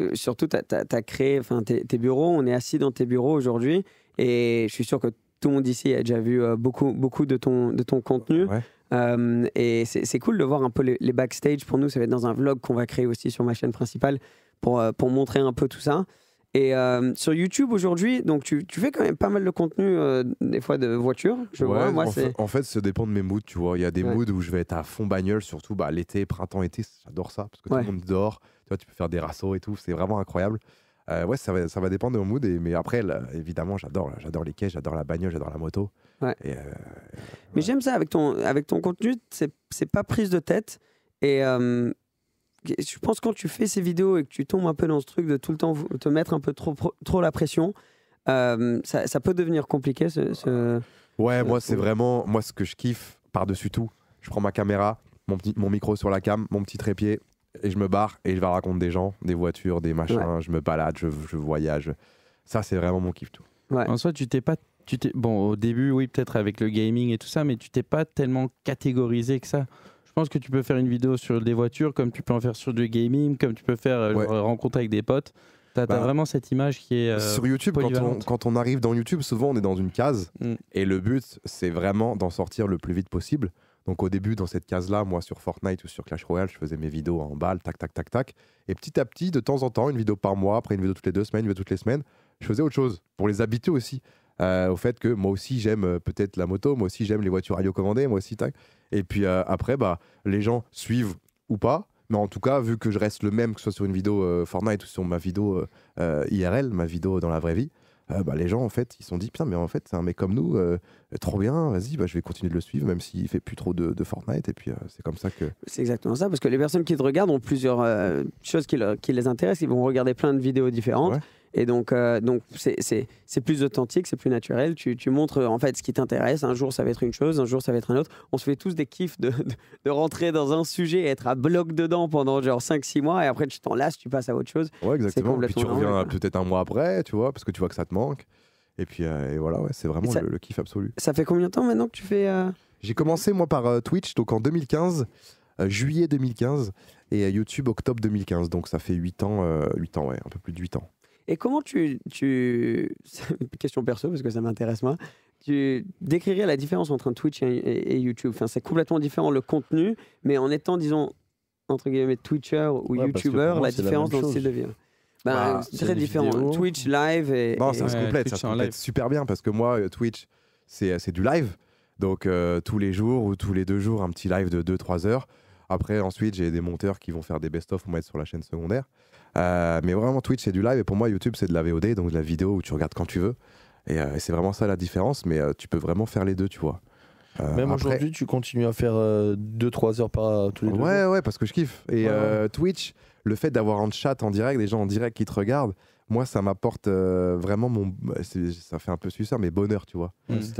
Euh, surtout, tu as, créé tes, tes bureaux. On est assis dans tes bureaux aujourd'hui. Et je suis sûr que tout le monde ici a déjà vu euh, beaucoup, beaucoup de ton, de ton contenu. Euh, et c'est cool de voir un peu les, backstage. Pour nous, ça va être dans un vlog qu'on va créer aussi sur ma chaîne principale pour, pour montrer un peu tout ça. Et sur YouTube aujourd'hui, donc tu, fais quand même pas mal de contenu, des fois de voiture, en, fait, ça dépend de mes moods, tu vois. Il y a des moods où je vais être à fond bagnole, surtout bah, l'été, printemps-été, j'adore ça, parce que tout le monde dort. Tu tu peux faire des rassos et tout. C'est vraiment incroyable. Euh, ouais, ça va, ça va dépendre de mon mood. Et, mais après, évidemment, j'adore, j'adore les quais, j'adore la bagnole, j'adore la moto. Euh, mais j'aime ça avec ton, avec ton contenu. C'est, pas prise de tête. Et euh, je pense quand tu fais ces vidéos et que tu tombes un peu dans ce truc de tout le temps te mettre un peu trop, trop la pression, ça, peut devenir compliqué. ouais, moi, c'est vraiment moi ce que je kiffe par-dessus tout. Je prends ma caméra, mon, petit, mon micro sur la cam, mon petit trépied, et je me barre et je vais raconter des gens, des voitures, des machins, je me balade, je, voyage. Ça, c'est vraiment mon kiff tout. Ouais. En soi, tu t'es pas. Tu bon, au début, oui, peut-être avec le gaming et tout ça, mais tu t'es pas tellement catégorisé que ça. Je pense que tu peux faire une vidéo sur des voitures, comme tu peux en faire sur du gaming, comme tu peux faire euh, ouais. rencontre avec des potes. T'as, as bah, vraiment cette image qui est. Euh, sur YouTube, quand on, arrive dans YouTube, souvent on est dans une case mm. et le but, c'est vraiment d'en sortir le plus vite possible. Donc au début, dans cette case-là, moi sur Fortnite ou sur Clash Royale, je faisais mes vidéos en balle, tac, tac, tac, tac. Et petit à petit, de temps en temps, une vidéo par mois, après une vidéo toutes les deux semaines, une vidéo toutes les semaines, je faisais autre chose pour les habiter aussi euh, au fait que moi aussi j'aime euh, peut-être la moto, moi aussi j'aime les voitures radiocommandées, moi aussi, tac. Et puis euh, après, bah, les gens suivent ou pas. Mais en tout cas, vu que je reste le même, que ce soit sur une vidéo Fortnite ou sur ma vidéo IRL, ma vidéo dans la vraie vie, euh, bah, les gens, en fait, ils sont dit, putain, mais en fait, c'est un mec comme nous, euh, euh, trop bien, vas-y, bah, je vais continuer de le suivre, même s'il fait plus trop de, de Fortnite. Et puis, c'est comme ça que. C'est exactement ça, parce que les personnes qui te regardent ont plusieurs choses qui, les intéressent. Ils vont regarder plein de vidéos différentes. Et donc, euh, donc c'est plus authentique, c'est plus naturel. Tu, tu, montres en fait ce qui t'intéresse. Un jour, ça va être une chose, un jour, ça va être un autre. On se fait tous des kiffs de, de, rentrer dans un sujet être à bloc dedans pendant genre 5-6 mois. Et après, tu t'en lasses, tu passes à autre chose. Ouais, exactement. Et Puis tu reviens peut-être un mois après, tu vois, parce que tu vois que ça te manque. Et puis euh, et voilà, ouais, c'est vraiment le, kiff absolu. Ça fait combien de temps maintenant que tu fais. Euh, J'ai commencé moi par Twitch, donc en 2015. juillet 2015 et à YouTube octobre 2015. Donc ça fait 8 ans, ans ouais, un peu plus de 8 ans. Et comment tu. tu... question perso, parce que ça m'intéresse moi. Tu décrirais la différence entre un Twitch et, YouTube enfin, C'est complètement différent le contenu, mais en étant, disons, entre guillemets, Twitcher ou YouTuber, la différence dans le hein. ben, bah, c'est très différent. Twitch live et. Non, ça se euh, complète, super bien parce que moi, euh, Twitch, euh, c'est du live. Donc tous les jours ou tous les deux jours, un petit live de 2-3 heures. Après, ensuite, j'ai des monteurs qui vont faire des best-of pour mettre sur la chaîne secondaire. Euh, mais vraiment, Twitch, c'est du live. Et pour moi, YouTube, c'est de la VOD, donc de la vidéo où tu regardes quand tu veux. Et, euh, c'est vraiment ça la différence. Mais euh, tu peux vraiment faire les deux, tu vois. Même aujourd'hui, tu continues à faire 2-3 heures par tous les deux. Ouais, ouais, parce que je kiffe. Et Twitch, le fait d'avoir un chat en direct, des gens en direct qui te regardent, moi, ça m'apporte vraiment mon. Ça fait un peu suceur, mais bonheur, tu vois.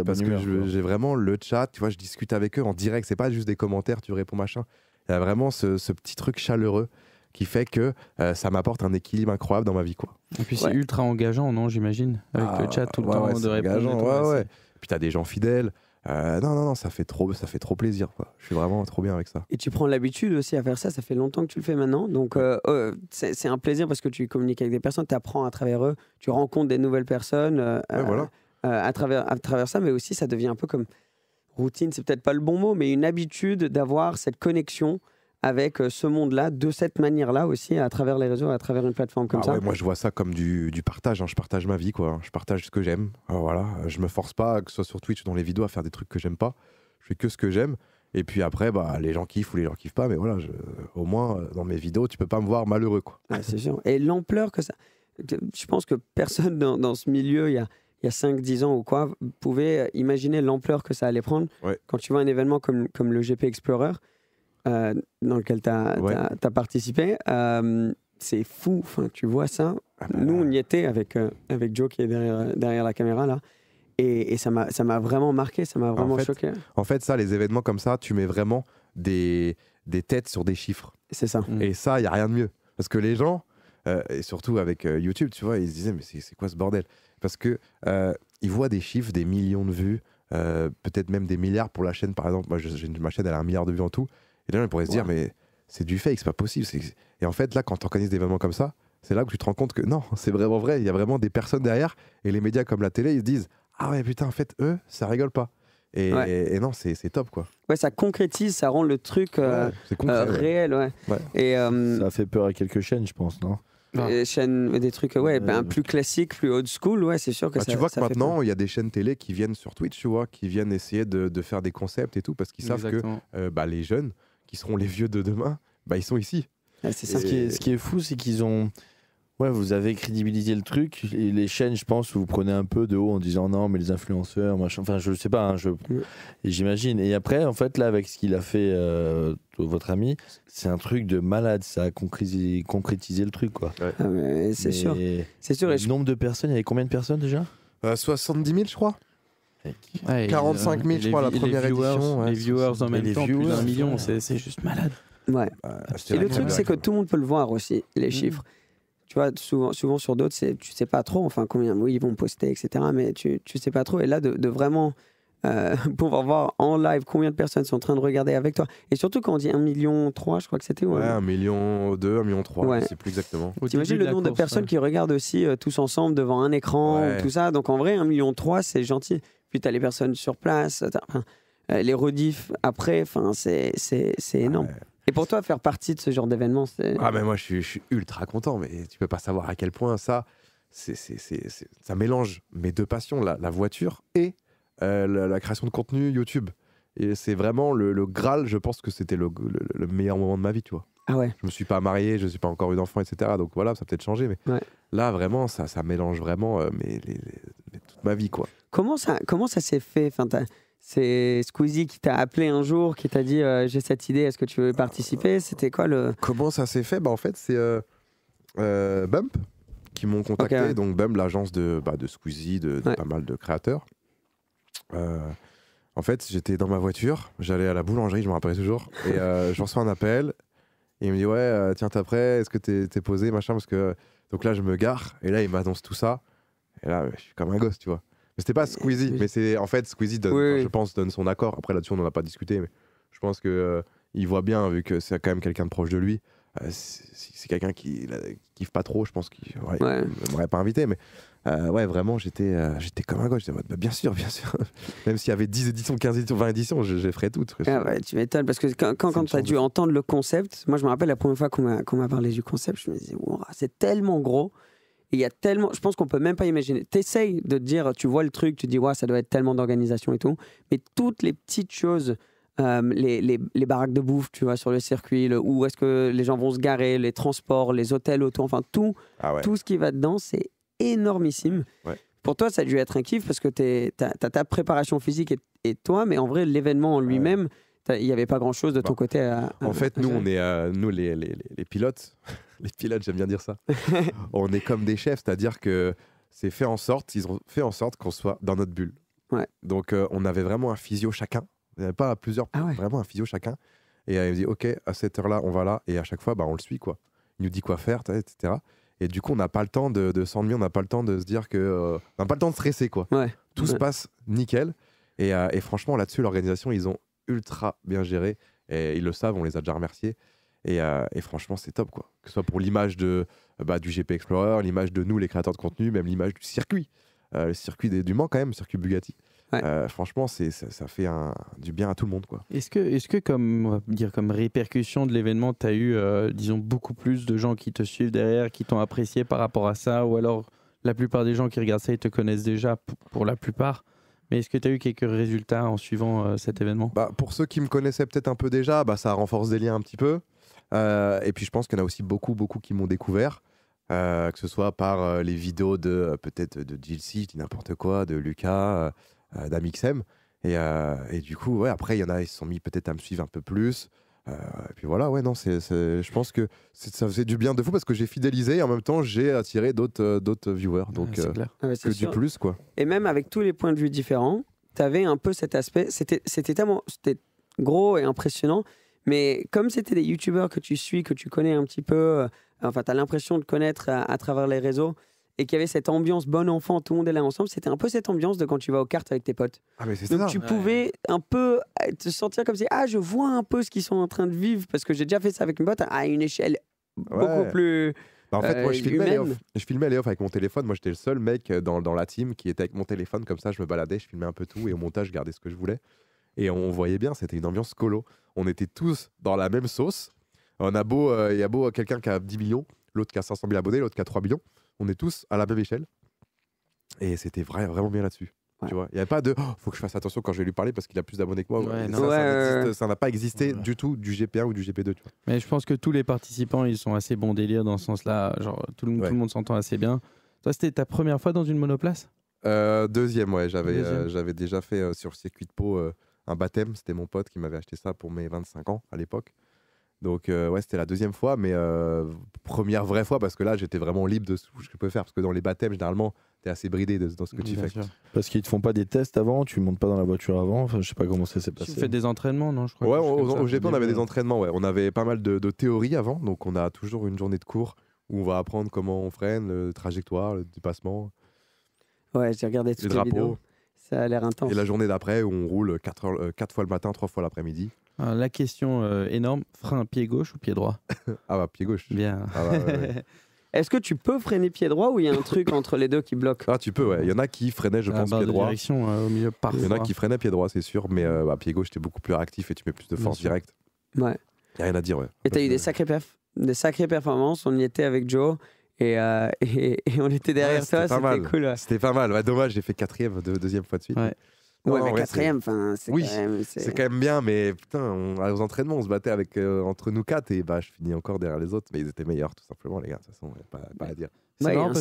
Parce que j'ai vraiment le chat, tu vois, je discute avec eux en direct. C'est pas juste des commentaires, tu réponds machin. Il y a vraiment ce petit truc chaleureux qui fait que euh, ça m'apporte un équilibre incroyable dans ma vie. Quoi. Et puis c'est ultra engageant, non, j'imagine Avec le ah, chat tout le ouais, temps ouais, de répondre. Ouais, Puis t'as des gens fidèles. Euh, non, non, non, ça fait trop, ça fait trop plaisir. Quoi. Je suis vraiment trop bien avec ça. Et tu prends l'habitude aussi à faire ça. Ça fait longtemps que tu le fais maintenant. Donc, euh, oh, c'est un plaisir parce que tu communiques avec des personnes, tu apprends à travers eux, tu rencontres des nouvelles personnes voilà. à, travers, à travers ça. Mais aussi, ça devient un peu comme routine, c'est peut-être pas le bon mot, mais une habitude d'avoir cette connexion avec euh, ce monde-là, de cette manière-là aussi, à travers les réseaux, à travers une plateforme comme ah ça Moi, je vois ça comme du, partage. Hein. Je partage ma vie, quoi. Hein. Je partage ce que j'aime. Voilà. Je me force pas, que ce soit sur Twitch ou dans les vidéos, à faire des trucs que j'aime pas. Je fais que ce que j'aime. Et puis après, bah, les gens kiffent ou les gens kiffent pas. Mais voilà, je, au moins, euh, dans mes vidéos, tu peux pas me voir malheureux, quoi. Ah, c'est sûr. Et l'ampleur que ça... Je pense que personne dans, ce milieu, il y a il y a 5-10 ans ou quoi, pouvait imaginer l'ampleur que ça allait prendre. Quand tu vois un événement comme, comme le GP Explorer, euh, dans lequel tu as, as, participé. Euh, c'est fou, enfin, tu vois ça. Ah bah Nous, on y était avec, euh, avec Joe qui est derrière, derrière la caméra, là. Et, et ça m'a vraiment marqué, ça m'a vraiment choqué. En fait, ça, les événements comme ça, tu mets vraiment des, des têtes sur des chiffres. C'est ça. Et ça, il n'y a rien de mieux. Parce que les gens, et surtout avec YouTube, tu vois, ils se disaient, mais c'est quoi ce bordel Parce que ils voient des chiffres, des millions de vues, peut-être même des milliards pour la chaîne, par exemple. Moi, ma chaîne, elle a un milliard de vues en tout. Et là, on pourrait se dire, mais c'est du fake, c'est pas possible. Et en fait, là, quand tu organises des événements comme ça, c'est là que tu te rends compte que non, c'est vraiment vrai. Il y a vraiment des personnes derrière. Et les médias comme la télé, ils se disent Ah ouais, putain, en fait, eux, ça rigole pas. Et, non, c'est top, quoi. Ouais, ça concrétise, ça rend le truc euh, euh, réel, ouais. Et, euh, ça fait peur à quelques chaînes, je pense, non des bah. chaînes, des trucs, ouais, ben, plus classiques, plus old school, ouais, c'est sûr que bah, ça. Tu vois que maintenant, il y a des chaînes télé qui viennent sur Twitch, tu vois, qui viennent essayer de, faire des concepts et tout, parce qu'ils savent que bah, les jeunes, qui seront les vieux de demain, bah, ils sont ici. c'est Ce, qui est, fou, c'est qu'ils ont. Ouais, vous avez crédibilisé le truc. les chaînes, je pense, vous prenez un peu de haut en disant non, mais les influenceurs, Enfin, je sais pas, hein, je... j'imagine. Et après, en fait, là, avec ce qu'il a fait, euh, votre ami, c'est un truc de malade. Ça a concrétisé, le truc, quoi. Ah c'est sûr. C'est sûr. le nombre de personnes, il y avait combien de personnes déjà euh, 70 000, je crois. 45 000, euh, je crois, la première édition. les viewers en même temps, plus d'un million, c'est juste malade. Ouais. Bah, et le truc, c'est que tout le monde peut le voir aussi, les mm. chiffres. Tu vois, souvent, souvent sur d'autres, tu sais pas trop, enfin, combien, ils vont poster, etc., mais tu, tu sais pas trop. Et là, de, vraiment euh, pouvoir voir en live combien de personnes sont en train de regarder avec toi. Et surtout quand on dit 1 million, je crois que c'était. Ouais, 1,2 million, 2, 1 million, ouais. c'est plus exactement. T'imagines le nombre de, personnes qui regardent aussi euh, tous ensemble devant un écran, tout ça. Donc en vrai, 1 million, c'est gentil puis tu as les personnes sur place, euh, les rediffs après, enfin, c'est énorme. Et pour toi, faire partie de ce genre d'événement, Ah, mais moi, je suis, ultra content, mais tu peux pas savoir à quel point ça, c'est, ça mélange mes deux passions, la, la voiture et euh, la, création de contenu YouTube. Et c'est vraiment le, Graal, je pense que c'était le, meilleur moment de ma vie, tu vois. Ah ouais. Je me suis pas marié, je suis pas encore eu d'enfant, etc. Donc voilà, ça peut-être changé, mais là, vraiment, ça, ça mélange vraiment euh, les, ma vie, quoi. Comment ça, comment ça s'est fait enfin, c'est Squeezie qui t'a appelé un jour, qui t'a dit euh, j'ai cette idée, est-ce que tu veux participer C'était quoi le Comment ça s'est fait Bah en fait c'est euh, euh, Bump qui m'ont contacté, donc Bump l'agence de bah, de Squeezie, de, pas mal de créateurs. en fait j'étais dans ma voiture, j'allais à la boulangerie, je me rappelle toujours, et je reçois un appel il me dit ouais tiens t'es prêt, est-ce que t'es posé machin parce que donc là je me gare et là il m'annonce tout ça. Et là, je suis comme un gosse, tu vois. Mais c'était pas Squeezie, mais c'est en fait Squeezie, je pense, donne son accord. Après là-dessus, on n'en a pas discuté, mais je pense que euh, il voit bien vu que c'est quand même quelqu'un de proche de lui. Euh, c'est quelqu'un qui kiffe pas trop, je pense qu'il ouais, m'aurait pas invité, mais euh, ouais, vraiment, j'étais j'étais comme un gosse. J'étais bah, bien sûr, bien sûr. Même s'il y avait 10 éditions, 15 éditions, 20 éditions, je, je tout. Ah tu m'étonnes, parce que quand, quand, tu as dû entendre le concept, moi je me rappelle la première fois qu'on m'a parlé du concept, je me disais, c'est tellement gros il y a tellement, je pense qu'on peut même pas imaginer. T'essayes de dire, tu vois le truc, tu dis, ouais, ça doit être tellement d'organisation et tout. Mais toutes les petites choses, euh, les, les, baraques de bouffe, tu vois, sur le circuit, où est-ce que les gens vont se garer, les transports, les hôtels autour, enfin tout, ah tout ce qui va dedans, c'est énormissime. Pour toi, ça a dû être un kiff parce que tu as, ta préparation physique et, toi, mais en vrai, l'événement en lui-même, il n'y avait pas grand-chose de ton bah, côté. À, en fait, nous, on est, euh, nous les, les, les pilotes, les pilotes, j'aime bien dire ça. on est comme des chefs, c'est-à-dire que c'est fait en sorte, ils ont fait en sorte qu'on soit dans notre bulle. Donc euh, on avait vraiment un physio chacun, pas avait pas plusieurs, ah vraiment un physio chacun. Et euh, il me dit, ok, à cette heure-là, on va là, et à chaque fois, bah, on le suit, quoi. Il nous dit quoi faire, etc. Et du coup, on n'a pas le temps de, de s'ennuyer, on n'a pas le temps de se dire que. Euh, on n'a pas le temps de stresser, quoi. Tout se passe nickel. Et, euh, et franchement, là-dessus, l'organisation, ils ont ultra bien géré. Et ils le savent, on les a déjà remerciés. Euh, et, franchement, c'est top, quoi. Que ce soit pour l'image de, euh, bah, du GP Explorer, l'image de nous, les créateurs de contenu, même l'image du circuit. Euh, le circuit des, du Mans, quand même, le circuit Bugatti. franchement, c'est, ça, fait du bien à tout le monde. Quoi. Est-ce, que, est-ce que, comme, on va dire, comme répercussion de l'événement, tu as eu, disons, beaucoup plus de gens qui te suivent derrière, qui t'ont apprécié par rapport à ça Ou alors, la plupart des gens qui regardent ça, ils te connaissent déjà pour, la plupart mais est-ce que tu as eu quelques résultats en suivant cet événement bah, Pour ceux qui me connaissaient peut-être un peu déjà, bah, ça renforce des liens un petit peu. Euh, et puis je pense qu'il y en a aussi beaucoup, beaucoup qui m'ont découvert. Euh, que ce soit par euh, les vidéos de peut-être de Jill je n'importe quoi, de Lucas, d'Amixem. Et, du coup, après, il y en a, ils se sont mis peut-être à me suivre un peu plus. et puis voilà, ouais, non, je pense que ça faisait du bien de fou parce que j'ai fidélisé et en même temps j'ai attiré d'autres, viewers. Donc, ah, c'est clair. Ah, que du plus, quoi. Et même avec tous les points de vue différents, tu avais un peu cet aspect. C'était, tellement c'était gros et impressionnant mais comme c'était des youtubeurs que tu suis, que tu connais un petit peu, euh, enfin, tu as l'impression de connaître euh, à, travers les réseaux, et qu'il y avait cette ambiance bon enfant, tout le monde est là ensemble, c'était un peu cette ambiance de quand tu vas aux cartes avec tes potes. Ah, mais Donc ça. tu pouvais un peu euh, te sentir comme si, ah, je vois un peu ce qu'ils sont en train de vivre, parce que j'ai déjà fait ça avec une potes à une échelle beaucoup plus. Bah, en fait, moi, je filmais, les off, je filmais les off avec mon téléphone. Moi, j'étais le seul mec dans, dans, la team qui était avec mon téléphone. Comme ça, je me baladais, je filmais un peu tout. Et au montage, je gardais ce que je voulais. Et on voyait bien, c'était une ambiance colo. On était tous dans la même sauce. On a beau, euh, il y a beau euh, quelqu'un qui a 10 millions, l'autre qui a 500 000 abonnés, l'autre qui a 3 millions. On est tous à la même échelle. Et c'était vrai, vraiment bien là-dessus. Tu vois, il n'y avait pas de oh, faut que je fasse attention quand je vais lui parler parce qu'il a plus d'abonnés que moi. ça, n'a pas existé du tout du GP1 ou du GP2. Mais je pense que tous les participants ils sont assez bons délire dans ce sens-là. Genre tout le, tout le monde s'entend assez bien. Toi, c'était ta première fois dans une monoplace euh, Deuxième, ouais. J'avais j'avais déjà fait sur le circuit de Pau un baptême. C'était mon pote qui m'avait acheté ça pour mes 25 ans à l'époque. Donc euh, ouais, c'était la deuxième fois, mais euh, première vraie fois parce que là, j'étais vraiment libre de ce que je pouvais faire. Parce que dans les baptêmes, généralement, t'es assez bridé dans ce que tu fais. Parce qu'ils te font pas des tests avant, tu montes pas dans la voiture avant. Enfin, je sais pas comment ça s'est passé. Tu fais des entraînements, non Ouais, on, au, GP, on avait des euh, entraînements. on avait pas mal de, théories avant, donc on a toujours une journée de cours où on va apprendre comment on freine, le trajectoire, le dépassement. Ouais, j'ai regardé toutes les vidéos. Ça a l'air intense. Et la journée d'après, où on roule 4, euh, fois le matin, 3 fois l'après-midi. Ah, la question euh, énorme, frein pied gauche ou pied droit Ah bah pied gauche. Bien. Ah bah, Est-ce que tu peux freiner pied droit ou il y a un truc entre les deux qui bloque Ah tu peux, ouais. Il y en a qui freinaient, je pense, pied droit. Direction, euh, au milieu, Il y en a qui freinaient pied droit, c'est sûr, mais bah, pied gauche, es beaucoup plus réactif et tu mets plus de force directe. Ouais. n'y a rien à dire, ouais. Et t'as eu des des sacrées performances. On y était avec Joe euh, et, on était derrière ça c'était cool. C'était pas mal. dommage, j'ai fait quatrième, deuxième fois de suite. Ouais, mais quatrième, c'est quand, quand, même bien. Mais putain, aux entraînements, on se battait avec, euh, entre nous quatre et bah, je finis encore derrière les autres. Mais ils étaient meilleurs, tout simplement, les gars. De toute façon, pas, pas à dire. C'est marrant,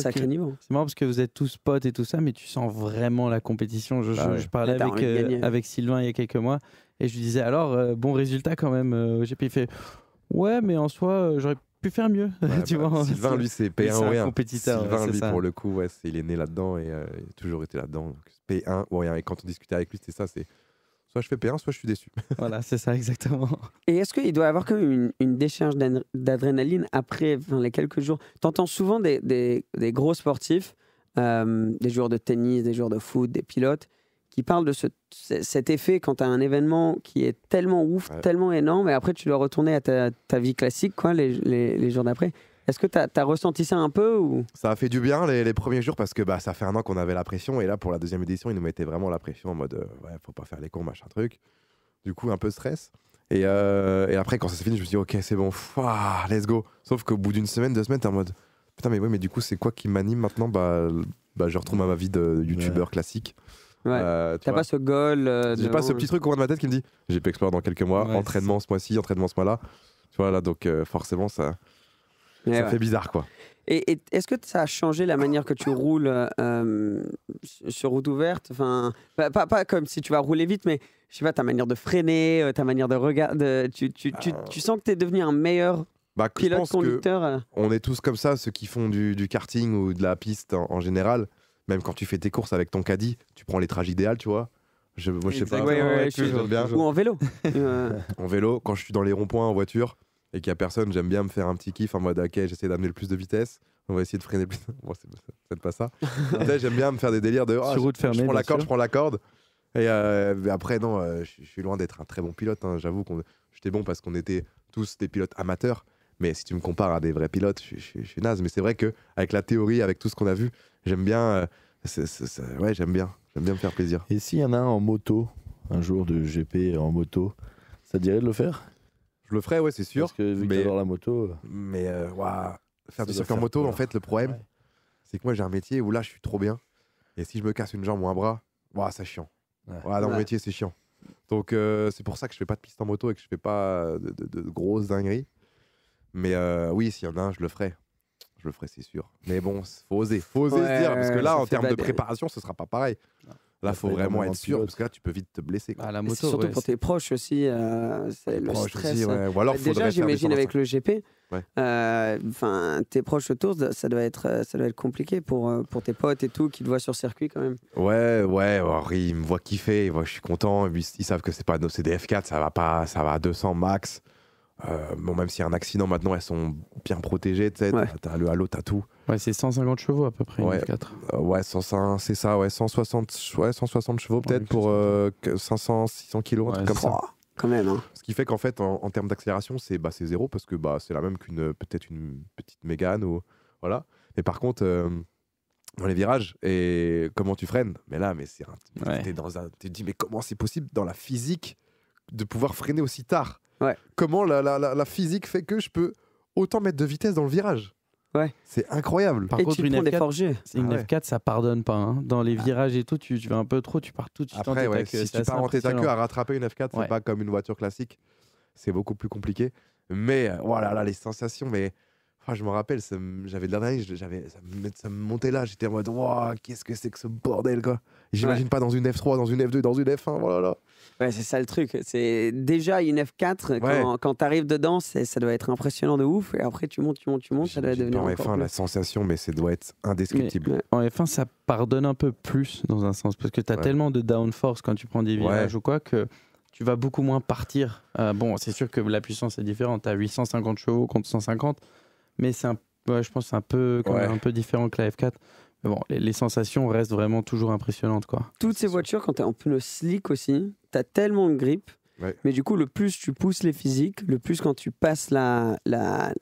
parce que vous êtes tous potes et tout ça, mais tu sens vraiment la compétition. Je, bah parlais euh, avec, Sylvain il y a quelques mois et je lui disais alors, bon résultat quand même J'ai puis Il fait ouais, mais en soi, j'aurais faire mieux. tu bah, Sylvain, lui, c'est P1 ou rien. Sylvain, lui, pour le coup, ouais, c'est il est né là-dedans et euh, il a toujours été là-dedans. P1 ou rien. Et quand on discutait avec lui, c'était ça c'est soit je fais P1, soit je suis déçu. voilà, c'est ça, exactement. Et est-ce qu'il doit avoir quand une, décharge d'adrénaline après les quelques jours T'entends souvent des, gros sportifs, euh, des joueurs de tennis, des joueurs de foot, des pilotes, qui parle de cet effet quand tu as un événement qui est tellement ouf, tellement énorme, et après tu dois retourner à ta, vie classique quoi, les, jours d'après. Est-ce que tu as, ressenti ça un peu ou... Ça a fait du bien les, premiers jours parce que bah, ça fait un an qu'on avait la pression, et là pour la deuxième édition, ils nous mettaient vraiment la pression en mode euh, faut pas faire les cons, machin truc. Du coup, un peu stress. Euh, et, après, quand ça s'est fini, je me suis dit ok, c'est bon, ah, let's go. Sauf qu'au bout d'une semaine, deux semaines, t'es en mode putain, mais oui mais du coup, c'est quoi qui m'anime maintenant bah, bah, je retrouve à ma vie de youtubeur classique. Ouais. Euh, T'as pas ce goal. Euh, j'ai pas ce petit truc au coin de ma tête qui me dit j'ai pu explorer dans quelques mois, entraînement ce mois-ci, entraînement ce mois-là. Tu vois, là, donc euh, forcément, ça, eh ça fait bizarre, quoi. Et, est-ce que ça a changé la manière que tu roules sur route ouverte enfin, pas, comme si tu vas rouler vite, mais je sais pas, ta manière de freiner, ta manière de regarder. Ah. Tu, sens que tu es devenu un meilleur bah, pilote, conducteur On est tous comme ça, ceux qui font du, karting ou de la piste en général. Même quand tu fais tes courses avec ton caddie, tu prends les trages idéales, tu vois. Je, moi, je sais pas. Ou en vélo. en vélo, quand je suis dans les ronds-points en voiture et qu'il n'y a personne, j'aime bien me faire un petit kiff en mode, ok, j'essaie d'amener le plus de vitesse on va essayer de freiner plus. Bon, c'est peut-être pas ça. j'aime bien me faire des délires de. Oh, je, prends la corde, je prends la corde. Et euh, après, non, euh, je suis loin d'être un très bon pilote. Hein. J'avoue qu'on j'étais bon parce qu'on était tous des pilotes amateurs. Mais si tu me compares à des vrais pilotes, je, suis naze. Mais c'est vrai que avec la théorie, avec tout ce qu'on a vu, J'aime bien. Euh, ouais, j'aime bien. J'aime bien me faire plaisir. Et s'il y en a un en moto, un jour de GP en moto, ça te dirait de le faire Je le ferais, ouais, c'est sûr. Parce que vu mais, que la moto. Euh, mais euh, faire du circuit en moto, en fait, le problème, c'est que moi, j'ai un métier où là, je suis trop bien. Et si je me casse une jambe ou un bras, c'est ça chiant. Ouais. dans mon métier, c'est chiant. Donc, c'est pour ça que je fais pas de piste en moto et que je fais pas de, grosses dingueries. Mais oui, s'il y en a un, je le ferais le ferai, c'est sûr. Mais bon, faut oser. Faut oser dire, parce que là, en termes de préparation, ce sera pas pareil. Là, faut vraiment être sûr, parce que là, tu peux vite te blesser. Quoi. Bah, la surtout pour tes proches aussi, euh, c'est le stress. Hein. Ou alors, déjà, j'imagine avec le GP, euh, enfin, tes proches autour, ça doit être, euh, ça doit être compliqué pour, pour tes potes et tout, qui te voient sur circuit quand même. Ouais, ouais, alors, ils me voient kiffer, ils voient, je suis content, ils, savent que c'est pas nos CDF4, ça va pas, ça va à 200 max. Euh, bon, même s'il y a un accident, maintenant elles sont bien protégées. Tu sais, t'as le halo, t'as tout. Ouais, c'est 150 chevaux à peu près. Ouais, euh, c'est ça, ouais, 160, 160 chevaux peut-être pour 500, 600 euh, kilos, comme ça. Oh, quand même. Hein. Ce qui fait qu'en fait, en, termes d'accélération, c'est bah, zéro parce que bah, c'est la même qu'une peut-être une petite mégane ou voilà. Mais par contre dans les virages et comment tu freines. Mais là, mais c'est dans tu te dis mais comment c'est possible dans la physique de pouvoir freiner aussi tard Ouais. Comment la, la, la, physique fait que je peux autant mettre de vitesse dans le virage Ouais. C'est incroyable. Par contre, une F4, ah ça pardonne pas. Hein. Dans les ah. virages et tout, tu, vas un peu trop, tu pars tout de suite Après, en euh, Si tu pars en tête à queue à rattraper une F4, c'est pas comme une voiture classique. C'est beaucoup plus compliqué. Mais euh, voilà, là, les sensations, mais ah, je me rappelle, j'avais de l'analyse, j'avais, ça, me, montait là, j'étais en mode, qu'est-ce que c'est que ce bordel, quoi. J'imagine pas dans une F3, dans une F2, dans une F1, voilà. Ouais, c'est ça le truc. C'est déjà une F4, quand, tu arrives t'arrives dedans, ça doit être impressionnant de ouf, et après tu montes, tu montes, tu montes, ça doit devenir. En F1, la sensation, mais ça doit être indescriptible. en F1, ça pardonne un peu plus, dans un sens, parce que t'as tellement de downforce quand tu prends des virages ou quoi que tu vas beaucoup moins partir. Euh, bon, c'est sûr que la puissance est différente. à 850 chevaux contre 150 mais c'est un, je pense c'est un peu, quand un peu différent que la F4. Mais bon, les, sensations restent vraiment toujours impressionnantes. Quoi. Toutes ces voitures, quand tu es en pneu slick aussi, tu as tellement de grip mais du coup, le plus tu pousses les physiques, le plus quand tu passes la,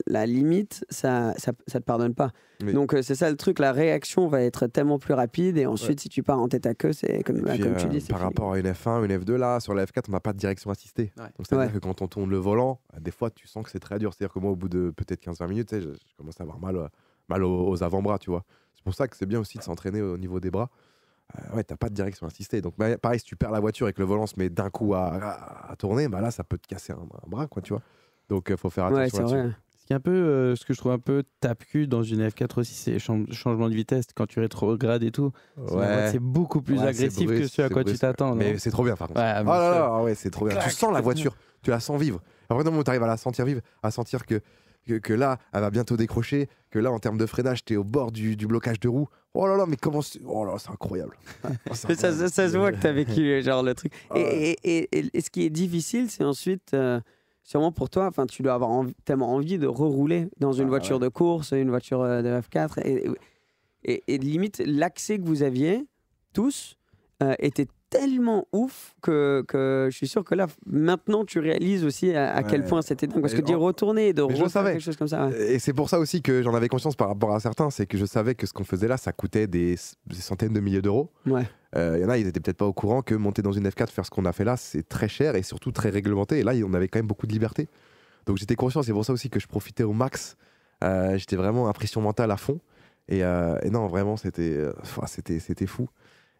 limite, ça, ça, te pardonne pas. Donc, euh, c'est ça le truc, la réaction va être tellement plus rapide. Et ensuite, si tu pars en tête à queue, c'est comme, bah, euh, tu dis. Par rapport à une F1, une F2, là, sur la F4, on n'a pas de direction assistée. c'est-à-dire que quand on tourne le volant, euh, des fois, tu sens que c'est très dur. C'est-à-dire que moi, au bout de peut-être 15-20 minutes, je, je, commence à avoir mal, mal aux, aux avant-bras, tu vois. C'est pour ça que c'est bien aussi de s'entraîner au niveau des bras. Euh, ouais, t'as pas de direction assistée. Donc, bah, pareil, si tu perds la voiture et que le volant se met d'un coup à, tourner, bah là, ça peut te casser un, bras, quoi, tu vois. Donc, euh, faut faire attention. Ouais, ce qui est un peu, euh, ce que je trouve un peu tape-cul dans une F4 aussi, c'est le changement de vitesse quand tu rétrogrades et tout. C'est beaucoup plus agressif que ce à quoi tu t'attends. Mais c'est trop bien, par contre. oh là là, ouais, c'est trop bien. tu sens la voiture, tu la sens vivre. Après, non, tu arrives à la sentir vivre, à sentir que que, là, elle va bientôt décrocher, que là, en termes de freinage, es au bord du, blocage de roue. Oh là là, mais comment. Oh là, c'est incroyable. ça, se voit que as vécu genre, le truc. Et, et, et, ce qui est difficile, c'est ensuite. Euh, sûrement pour toi, enfin, tu dois avoir tellement envie de rerouler dans une ah, voiture de course, une voiture euh, de F4. Et, limite, l'accès que vous aviez, tous, euh, était tellement ouf que, que, je suis sûr que là, maintenant, tu réalises aussi à, quel point c'était dingue. Parce que d'y retourner, de refaire quelque chose comme ça. Et c'est pour ça aussi que j'en avais conscience par rapport à certains, c'est que je savais que ce qu'on faisait là, ça coûtait des, centaines de milliers d'euros. Ouais. Euh, il y en a, ils n'étaient peut-être pas au courant que monter dans une F4, faire ce qu'on a fait là, c'est très cher et surtout très réglementé. Et là, on avait quand même beaucoup de liberté. Donc j'étais conscient, c'est pour ça aussi que je profitais au max. Euh, j'étais vraiment impression mentale à fond. Et, euh, et non, vraiment, c'était, c'était, c'était fou.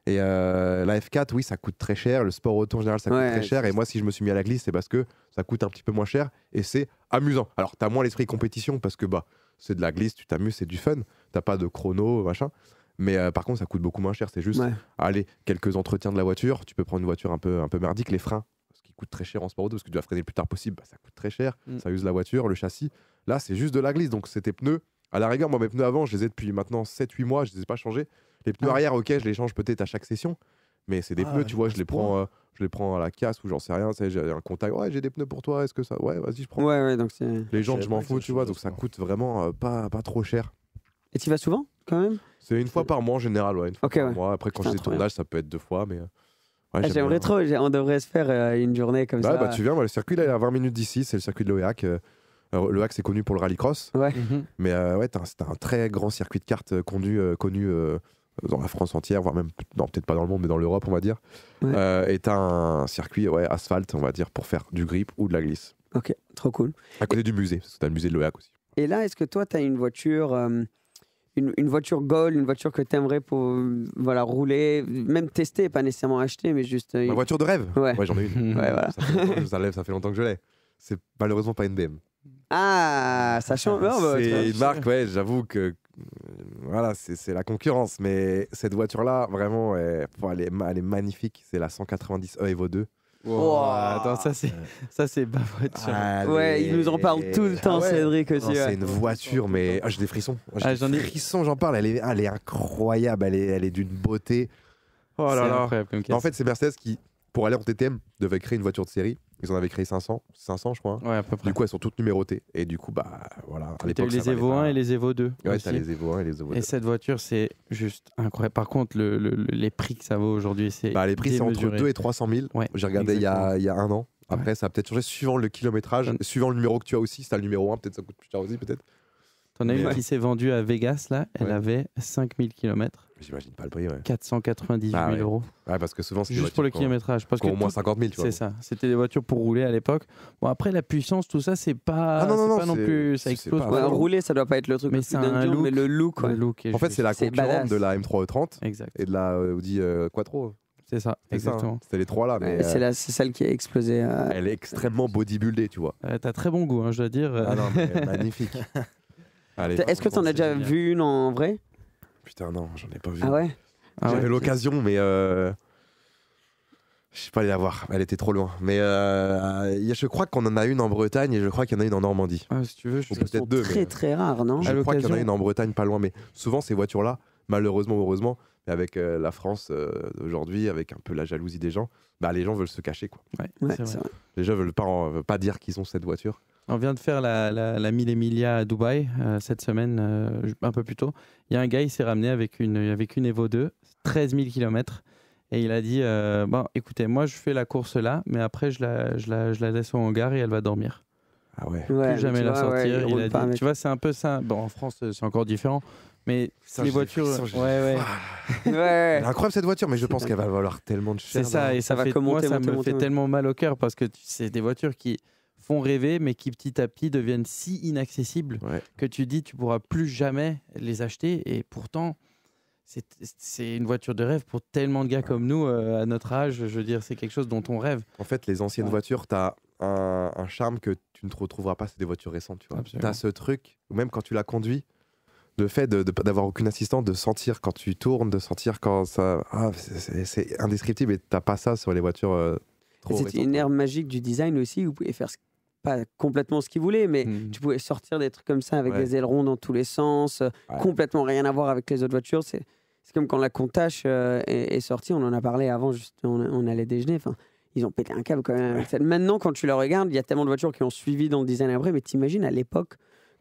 Et euh, la F4, oui, ça coûte très cher. Le sport auto en général, ça coûte très cher. Et moi, si je me suis mis à la glisse, c'est parce que ça coûte un petit peu moins cher et c'est amusant. Alors, t'as moins l'esprit compétition parce que bah, c'est de la glisse, tu t'amuses, c'est du fun. T'as pas de chrono, machin. Mais euh, par contre, ça coûte beaucoup moins cher. C'est juste, allez, quelques entretiens de la voiture. Tu peux prendre une voiture un peu, un peu merdique, les freins, ce qui coûte très cher en sport auto, parce que tu dois freiner le plus tard possible, bah, ça coûte très cher. Mm. Ça use la voiture, le châssis. Là, c'est juste de la glisse. Donc, c'était pneus. À la rigueur, moi, mes pneus avant, je les ai depuis maintenant 7-8 mois, je les ai pas changés. Les pneus ah arrière, ok, je les change peut-être à chaque session, mais c'est des ah pneus, tu vois, je les prends. Euh, je les prends à la casse ou j'en sais rien, j'ai un contact, ouais j'ai des pneus pour toi, est-ce que ça Ouais vas-y je prends. Ouais, ouais, donc les gens je m'en fous, tu vois, donc ça coûte vraiment euh, pas, pas trop cher. Et tu vas souvent quand même C'est une fois par mois en général, ouais. Mois. Après quand j'ai des tournages ça peut être deux fois, mais... Euh, ah, J'aimerais trop, on devrait se faire une journée comme bah ça. Bah, tu viens, le circuit il est à 20 minutes d'ici, c'est le circuit de l'OEAC. L'OEAC, c'est connu pour le rallycross. Ouais. Mhm. Mais ouais, c'est un très grand circuit de cartes connu, connu dans la France entière, voire même, non, peut-être pas dans le monde, mais dans l'Europe, on va dire, euh, est un circuit ouais, asphalte, on va dire, pour faire du grip ou de la glisse. Ok, trop cool. À côté du musée, parce que tu le musée de l'OEAC aussi. Et là, est-ce que toi, tu as une voiture, euh, une, voiture goal, une voiture que tu pour voilà, rouler, même tester, pas nécessairement acheter, mais juste. Euh, une... voiture de rêve Ouais, j'en ai une. ouais, voilà. ça, fait longtemps que je l'ai. C'est malheureusement pas une BM. Ah, ça change. Oh, bah, C'est une marque, ouais, j'avoue que voilà, c'est la concurrence. Mais cette voiture-là, vraiment, elle, elle, est, magnifique. C'est la 190 Evo 2. ça c'est ça c'est ma voiture. Ouais, ils nous en parle tout le temps, ah Cédric aussi. C'est une voiture, mais ah, j'ai des frissons. Ah, j'ai des frissons, j'en parle. Elle est, elle est incroyable. Elle est, elle est d'une beauté. Oh là là. En fait, c'est Mercedes qui, pour aller en TTM, devait créer une voiture de série. Ils en avaient créé 500, 500 je crois. Ouais, à peu près. Du coup, elles sont toutes numérotées. Et du coup, bah voilà. Tu as les Evo 1 et les Evo 2. Ouais, les Evo 1 et les Evo 2. Et cette voiture, c'est juste incroyable. Par contre, les prix que ça vaut aujourd'hui, c'est. Bah, les prix, c'est entre 2 et 300 000. Ouais, J'ai regardé il y, a, il y a un an. Après, ça a peut-être changé suivant le kilométrage, suivant le numéro que tu as aussi. Si tu le numéro 1, peut-être ça coûte plus cher aussi, peut-être. T'en as une qui s'est vendue à Vegas, là, elle avait 5000 km. J'imagine pas le prix, ouais. 498 ah, euros. Ouais, parce que souvent, c'est Juste pour le kilométrage. Parce que au moins 50 000, tu vois. C'est ça. C'était des voitures pour rouler à l'époque. Bon, après, la puissance, tout ça, c'est pas. Ah, non, non, non, pas non plus. Ça explose. Pas, rouler, ça doit pas être le truc. Mais c'est Mais le look, le look En fait, c'est la concurrente de la M3 E30 exact. et de la Audi euh, Quattro. C'est ça, hein. exactement. C'était les trois là. mais euh, C'est celle qui a explosé. Euh, elle est extrêmement bodybuildée, tu vois. T'as très bon goût, hein, je dois dire. Ah non, mais magnifique. Est-ce que tu en as déjà vu une en vrai Putain, non, j'en ai pas vu. Ah ouais J'avais ah l'occasion, mais. Euh, je suis pas allé la voir, elle était trop loin. Mais euh, je crois qu'on en a une en Bretagne et je crois qu'il y en a une en Normandie. Ah, si tu veux, je peut-être deux. Très euh, très rare, non Je crois qu'il y en a une en Bretagne, pas loin, mais souvent ces voitures-là, malheureusement, heureusement, avec euh, la France euh, aujourd'hui, avec un peu la jalousie des gens, bah, les gens veulent se cacher. Quoi. Les gens veulent pas, veulent pas dire qu'ils ont cette voiture. On vient de faire la, 1000 Emilia à Dubaï euh, cette semaine, un peu plus tôt. Il y a un gars, il s'est ramené avec une, avec une Evo 2, 13 000 km. Et il a dit écoutez, moi je fais la course là, mais après je la, je la, je la laisse au hangar et elle va dormir. Ah ouais, peut Plus jamais la sortir. tu vois, c'est un peu ça. Bon, en France, c'est encore différent. Mais les voitures. ouais, ouais. ouais. Incroyable cette voiture, mais je pense qu'elle va valoir tellement de cher. C'est ça, et ça, va ça me fait tellement mal au cœur parce que c'est des voitures qui font rêver, mais qui petit à petit deviennent si inaccessibles que tu dis tu pourras plus jamais les acheter. Et pourtant, c'est une voiture de rêve pour tellement de gars comme nous euh, à notre âge. Je veux dire, c'est quelque chose dont on rêve. En fait, les anciennes voitures, tu as un, charme que tu ne retrouveras pas. C'est des voitures récentes, tu vois. Tu as ce truc, même quand tu la conduis, le fait d'avoir aucune assistante, de sentir quand tu tournes, de sentir quand ça. Ah, c'est indescriptible et t'as pas ça sur les voitures. Euh, c'est une ère magique du design aussi, vous pouvez faire pas complètement ce qu'ils voulait, mais hmm. tu pouvais sortir des trucs comme ça avec des ailerons dans tous les sens, euh, complètement rien à voir avec les autres voitures. C'est comme quand la Contache euh, est, sortie, on en a parlé avant, juste, on, allait déjeuner. ils ont pété un câble quand même. Maintenant, quand tu la regardes, il y a tellement de voitures qui ont suivi dans le design après, mais t'imagines à l'époque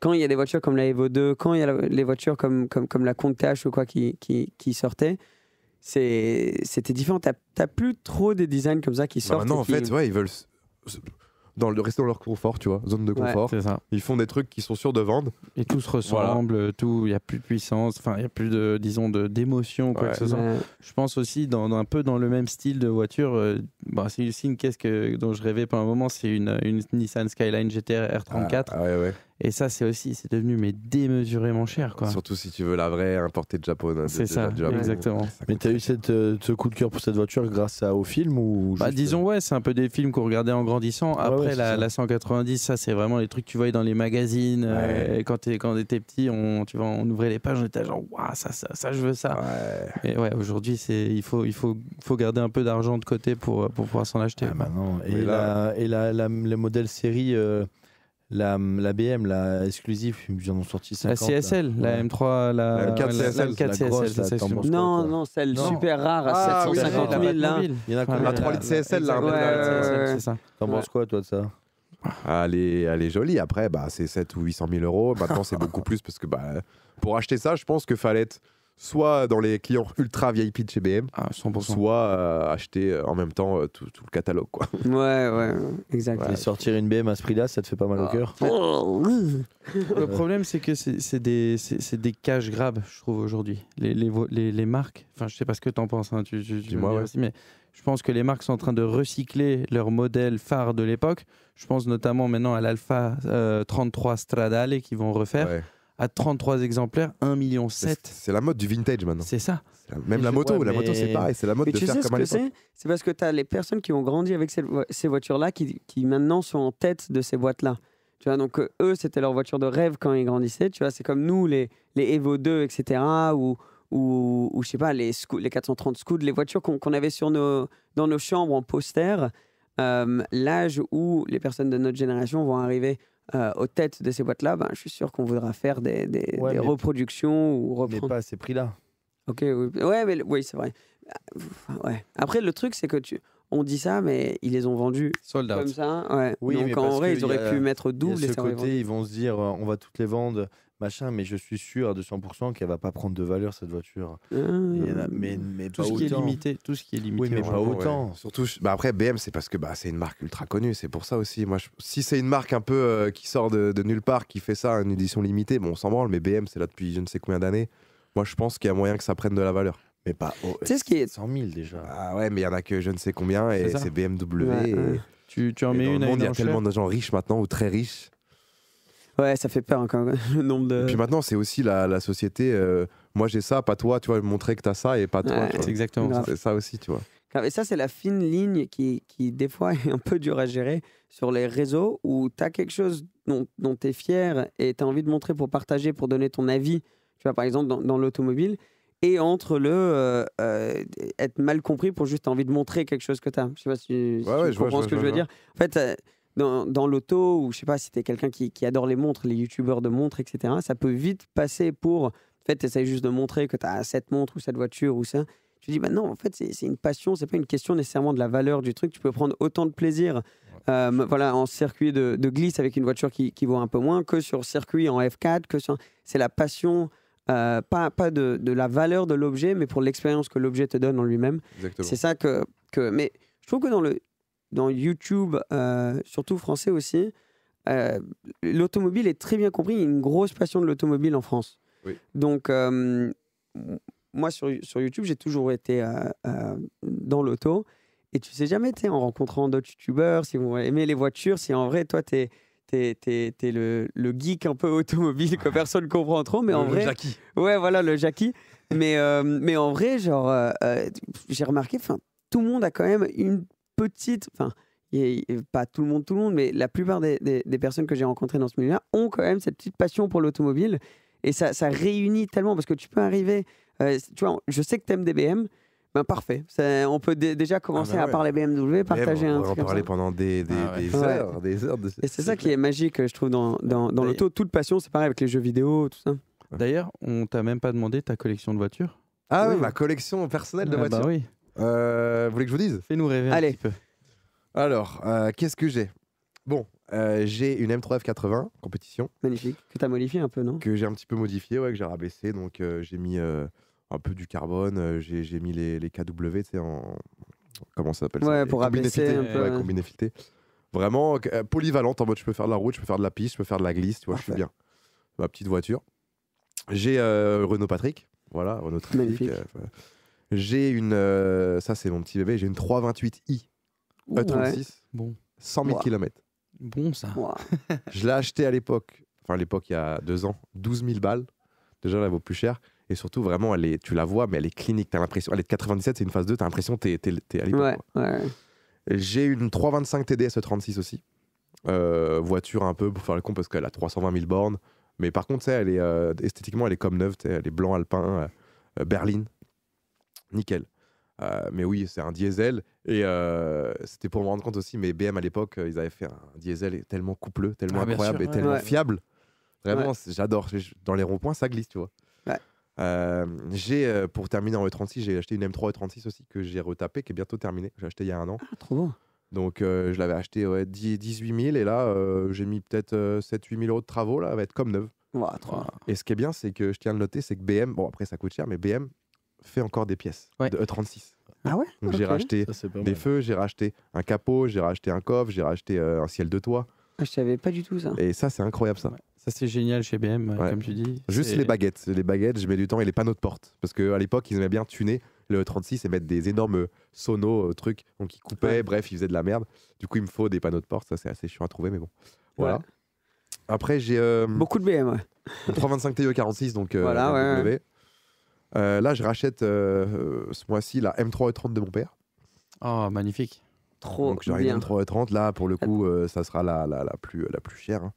quand il y a des voitures comme la Evo 2, quand il y a les voitures comme, comme, comme la Compte ou quoi qui, qui, qui sortaient, c'était différent. Tu T'as plus trop des designs comme ça qui bah, sortent. Maintenant, non, en fait, ouais, ils veulent dans le, rester dans leur confort, tu vois, zone de confort. Ils font des trucs qui sont sûrs de vendre. Et tout se ressemble, tout, il n'y a plus de puissance, enfin, il n'y a plus de, disons, d'émotion, de, quoi que ce soit. Je pense aussi, dans, un peu dans le même style de voiture, euh, bah, c'est aussi une caisse que, dont je rêvais pendant un moment, c'est une, une, Nissan Skyline GTR R34. Et ça, c'est aussi, c'est devenu mais démesurément cher, quoi. Surtout si tu veux la vraie importée de Japon. Hein, c'est ça, exactement. Mais tu as eu euh, ce coup de cœur pour cette voiture grâce à, au film ou bah, euh, Disons, ouais, c'est un peu des films qu'on regardait en grandissant. Après, la, 190, ça, c'est vraiment les trucs que tu voyais dans les magazines. Euh, quand t'es, quand t'étais petit, on, tu on ouvrait les pages, on était genre, waouh, ça, ça, ça, je veux ça. Et ouais, aujourd'hui, c'est, il faut, il faut, faut garder un peu d'argent de côté pour, pour pouvoir s'en acheter. Ah, bah et, là, et la, série la, la BM, la exclusive, ils en ont sorti 50. La CSL, la M3, la, la 4 CSL. La non, non, celle super rare à 750 ah, 000. Il y en a combien La 3 litres CSL, là. c'est ça. T'en penses quoi, toi, de ça elle est, jolie. Après, bah, c'est 7 ou 800 000 euros. Maintenant, c'est beaucoup plus parce que bah, pour acheter ça, je pense que fallait être soit dans les clients ultra VIP de chez BM, soit euh, acheter euh, en même temps euh, tout, le catalogue. Quoi. Ouais, ouais, exact. Et sortir une BM à ce prix-là, ça te fait pas mal au ah. cœur. le problème, c'est que c'est des, cages je trouve, aujourd'hui. Les, marques, enfin, je sais pas ce que t'en penses, hein, tu, moi, aussi, mais je pense que les marques sont en train de recycler leur modèle phare de l'époque. Je pense notamment maintenant à l'Alpha 33 Stradale qui vont refaire à 33 exemplaires, 1,7 million. C'est la mode du vintage maintenant. C'est ça. Même la moto, la moto c'est pareil, c'est la mode de faire comme ce C'est parce que tu as les personnes qui ont grandi avec ces, voitures-là qui, maintenant sont en tête de ces boîtes-là. Tu vois, donc euh, eux, c'était leur voiture de rêve quand ils grandissaient. Tu vois, c'est comme nous, les, Evo 2, etc. Ou, ou, ou je sais pas, les, les 430 Scoot, les voitures qu'on avait sur nos, dans nos chambres en poster. Euh, l'âge où les personnes de notre génération vont arriver euh, aux têtes de ces boîtes-là, ben, je suis sûr qu'on voudra faire des, reproductions ou Mais pas à ces prix-là. Ok, oui, ouais, mais, oui c'est vrai. Ouais. Après, le truc, c'est que tu... on dit ça, mais ils les ont vendus Sold comme ça. Ouais. Oui, Donc en vrai, ils auraient pu mettre double. ce côté, ils vont se dire, euh, on va toutes les vendre machin, mais je suis sûr à 200% qu'elle va pas prendre de valeur cette voiture. Euh, mais, tout ce qui est limité, tout ce qui est limité. mais pas autant. Surtout, bah après BM, c'est parce que bah, c'est une marque ultra connue, c'est pour ça aussi. Moi, si c'est une marque un peu euh, qui sort de, nulle part, qui fait ça, une édition limitée, bon, on s'en branle. Mais BM, c'est là depuis je ne sais combien d'années. Moi, je pense qu'il y a moyen que ça prenne de la valeur. Mais pas. haut. tu sais ce qui est 100 000 déjà. Ah ouais, mais il y en a que je ne sais combien et c'est BMW. Tu, en mets une. à Il y a tellement de gens riches maintenant ou très riches Ouais, ça fait peur hein, quand même, le nombre de. Et puis maintenant, c'est aussi la, la société. Euh, moi, j'ai ça, pas toi. Tu vois, montrer que t'as ça et pas toi. c'est exactement ça. ça aussi, tu vois. Et ça, c'est la fine ligne qui, qui, des fois, est un peu dure à gérer sur les réseaux où tu as quelque chose dont tu es fier et tu as envie de montrer pour partager, pour donner ton avis, tu vois, par exemple, dans, dans l'automobile, et entre le euh, euh, être mal compris pour juste envie de montrer quelque chose que tu as. Je sais pas si, tu comprends ce que je, je veux dire. En fait, dans, l'auto, ou je sais pas si tu es quelqu'un qui, adore les montres, les youtubeurs de montres, etc., ça peut vite passer pour. En fait, tu juste de montrer que tu as cette montre ou cette voiture ou ça. Tu dis, bah non, en fait, c'est une passion, c'est pas une question nécessairement de la valeur du truc. Tu peux prendre autant de plaisir euh, voilà, en circuit de, glisse avec une voiture qui, vaut un peu moins que sur circuit en F4. que C'est la passion. Euh, pas, de, de, la valeur de l'objet, mais pour l'expérience que l'objet te donne en lui-même. C'est ça que, que. Mais je trouve que dans le, dans YouTube, euh, surtout français aussi, euh, l'automobile est très bien compris. une grosse passion de l'automobile en France. Donc, euh, moi, sur, YouTube, j'ai toujours été dans l'auto. Et tu sais jamais, es en rencontrant d'autres youtubeurs, si vous aimez les voitures, si en vrai, toi, tu es t'es, le, geek un peu automobile que personne comprend trop, mais en vrai. Jackie. Ouais, voilà, le Jackie. mais, mais en vrai, genre, j'ai remarqué, enfin, tout le monde a quand même une petite, enfin, pas tout le monde, tout le monde, mais la plupart des, personnes que j'ai rencontrées dans ce milieu-là ont quand même cette petite passion pour l'automobile. Et ça, ça réunit tellement parce que tu peux arriver, euh, tu vois, je sais que aimes des BM, ben parfait. on peut déjà ah, commencer bah à parler BMW, partager un truc. On peut en parler pendant des, des, ah heures. Des heures Et c'est ça qui est magique, je trouve, dans, dans, l'auto. Toute passion, c'est pareil avec les jeux vidéo, tout ça. D'ailleurs, on t'a même pas demandé ta collection de voitures. Ah oui, ma collection personnelle de ah bah voitures. Bah oui. Euh, vous voulez que je vous dise Fais-nous rêver Allez. un petit peu. Alors, euh, qu'est-ce que j'ai Bon, euh, j'ai une M3F80 compétition. Magnifique. Que tu as modifié un peu, non Que j'ai un petit peu modifié, ouais, que j'ai rabaissé. Donc, j'ai mis un peu du carbone, j'ai mis les, KW, tu sais, en. Comment ça s'appelle Ouais, pour rabaisser un peu. Ouais, combiné Vraiment polyvalente, en mode je peux faire de la route, je peux faire de la piste, je peux faire de la glisse, tu vois, je suis bien. Ma petite voiture. J'ai Renault Patrick, voilà, Renault Magnifique j'ai une. Euh, ça, c'est mon petit bébé. J'ai une 328i E36, Bon, 100 000 km. bon ça. Je l'ai acheté à l'époque, enfin à l'époque, il y a deux ans, 12 000 balles. Déjà, elle vaut plus cher. Et surtout, vraiment, elle est, tu la vois, mais elle est clinique. l'impression, elle est de 97, c'est une phase 2, t'as l'impression que t'es, à l'époque, J'ai une 325 TDS e 36 aussi. Euh, voiture un peu pour faire le con parce qu'elle a 320 000 bornes. Mais par contre, elle est, euh, esthétiquement, elle est comme neuve. Elle est blanc alpin, berline nickel. Euh, mais oui, c'est un diesel. Et euh, c'était pour me rendre compte aussi, mais BM à l'époque, euh, ils avaient fait un diesel tellement coupleux, tellement ah, incroyable et tellement fiable. Vraiment, j'adore. Dans les ronds-points, ça glisse, tu vois. j'ai, pour terminer en E36, j'ai acheté une M3 E36 aussi que j'ai retapé, qui est bientôt terminée, j'ai acheté il y a un an. Ah, trop bon. Donc je l'avais acheté 18 000 et là j'ai mis peut-être 7-8 000 euros de travaux, là, elle va être comme neuve. Ouais, Et ce qui est bien, c'est que je tiens à le noter, c'est que BM, bon après ça coûte cher, mais BM, fait encore des pièces de E36. Ah ouais Donc j'ai racheté des feux, j'ai racheté un capot, j'ai racheté un coffre, j'ai racheté euh, un ciel de toit. Ah, je savais pas du tout ça. Et ça, c'est incroyable ça. Ça, c'est génial chez BM, comme tu dis. Juste les baguettes. Les baguettes, je mets du temps et les panneaux de porte. Parce qu'à l'époque, ils aimaient bien tuner le e 36 et mettre des énormes euh, sonos, euh, trucs. Donc ils coupaient, bref, ils faisaient de la merde. Du coup, il me faut des panneaux de porte. Ça, c'est assez chiant à trouver, mais bon. Voilà. Après, j'ai. Beaucoup de BM, ouais. 325 TE46, donc. voilà, ouais. Euh, là, je rachète euh, ce mois-ci la M3 E30 de mon père. Oh, magnifique. Trop Donc j'ai une M3 E30. Là, pour le coup, euh, ça sera la, plus, la plus chère. Hein.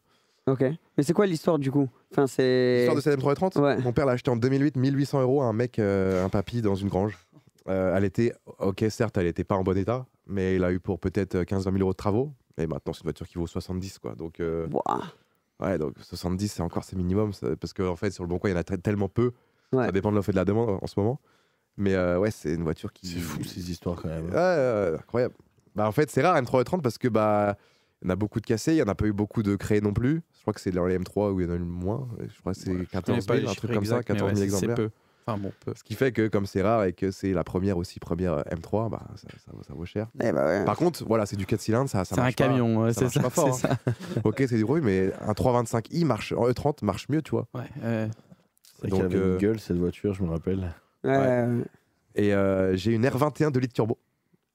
Ok. Mais c'est quoi l'histoire du coup enfin, c'est... L'histoire de cette M330 30 e Mon père l'a acheté en 2008, 1800 euros à un mec, un papy dans une grange. elle était, ok, certes, elle n'était pas en bon état, mais il a eu pour peut-être 15-20 000 euros de travaux. Et maintenant, c'est une voiture qui vaut 70, quoi. Donc, ouais, donc 70, c'est encore ses minimum, parce qu'en fait, sur le bon coin, il y en a tellement peu ça dépend de l'offre et de la demande en ce moment. Mais euh, ouais, c'est une voiture qui. C'est fou ces histoires quand même. Ouais, incroyable. Bah, en fait, c'est rare M3E30 parce que bah. Il y en a beaucoup de cassés, il n'y en a pas eu beaucoup de créés non plus. Je crois que c'est dans les M3 où il y en a eu moins. Je crois que c'est 14 000, un truc comme ça, 14 000 exemplaires. Peu. Enfin bon, peu. Ce qui fait que comme c'est rare et que c'est la première aussi première euh, M3, bah, ça, vaut, ça vaut cher. Eh bah ouais. Par contre, voilà, c'est du 4 cylindres, ça, ça C'est un camion, c'est ça. Pas fort, hein. ok, c'est du bruit, mais un 325i marche, en E30 marche mieux, tu vois. Ouais, c'est donc, avait une euh, gueule, cette voiture, je me rappelle. Ouais. Et euh, j'ai une R21 de litre turbo.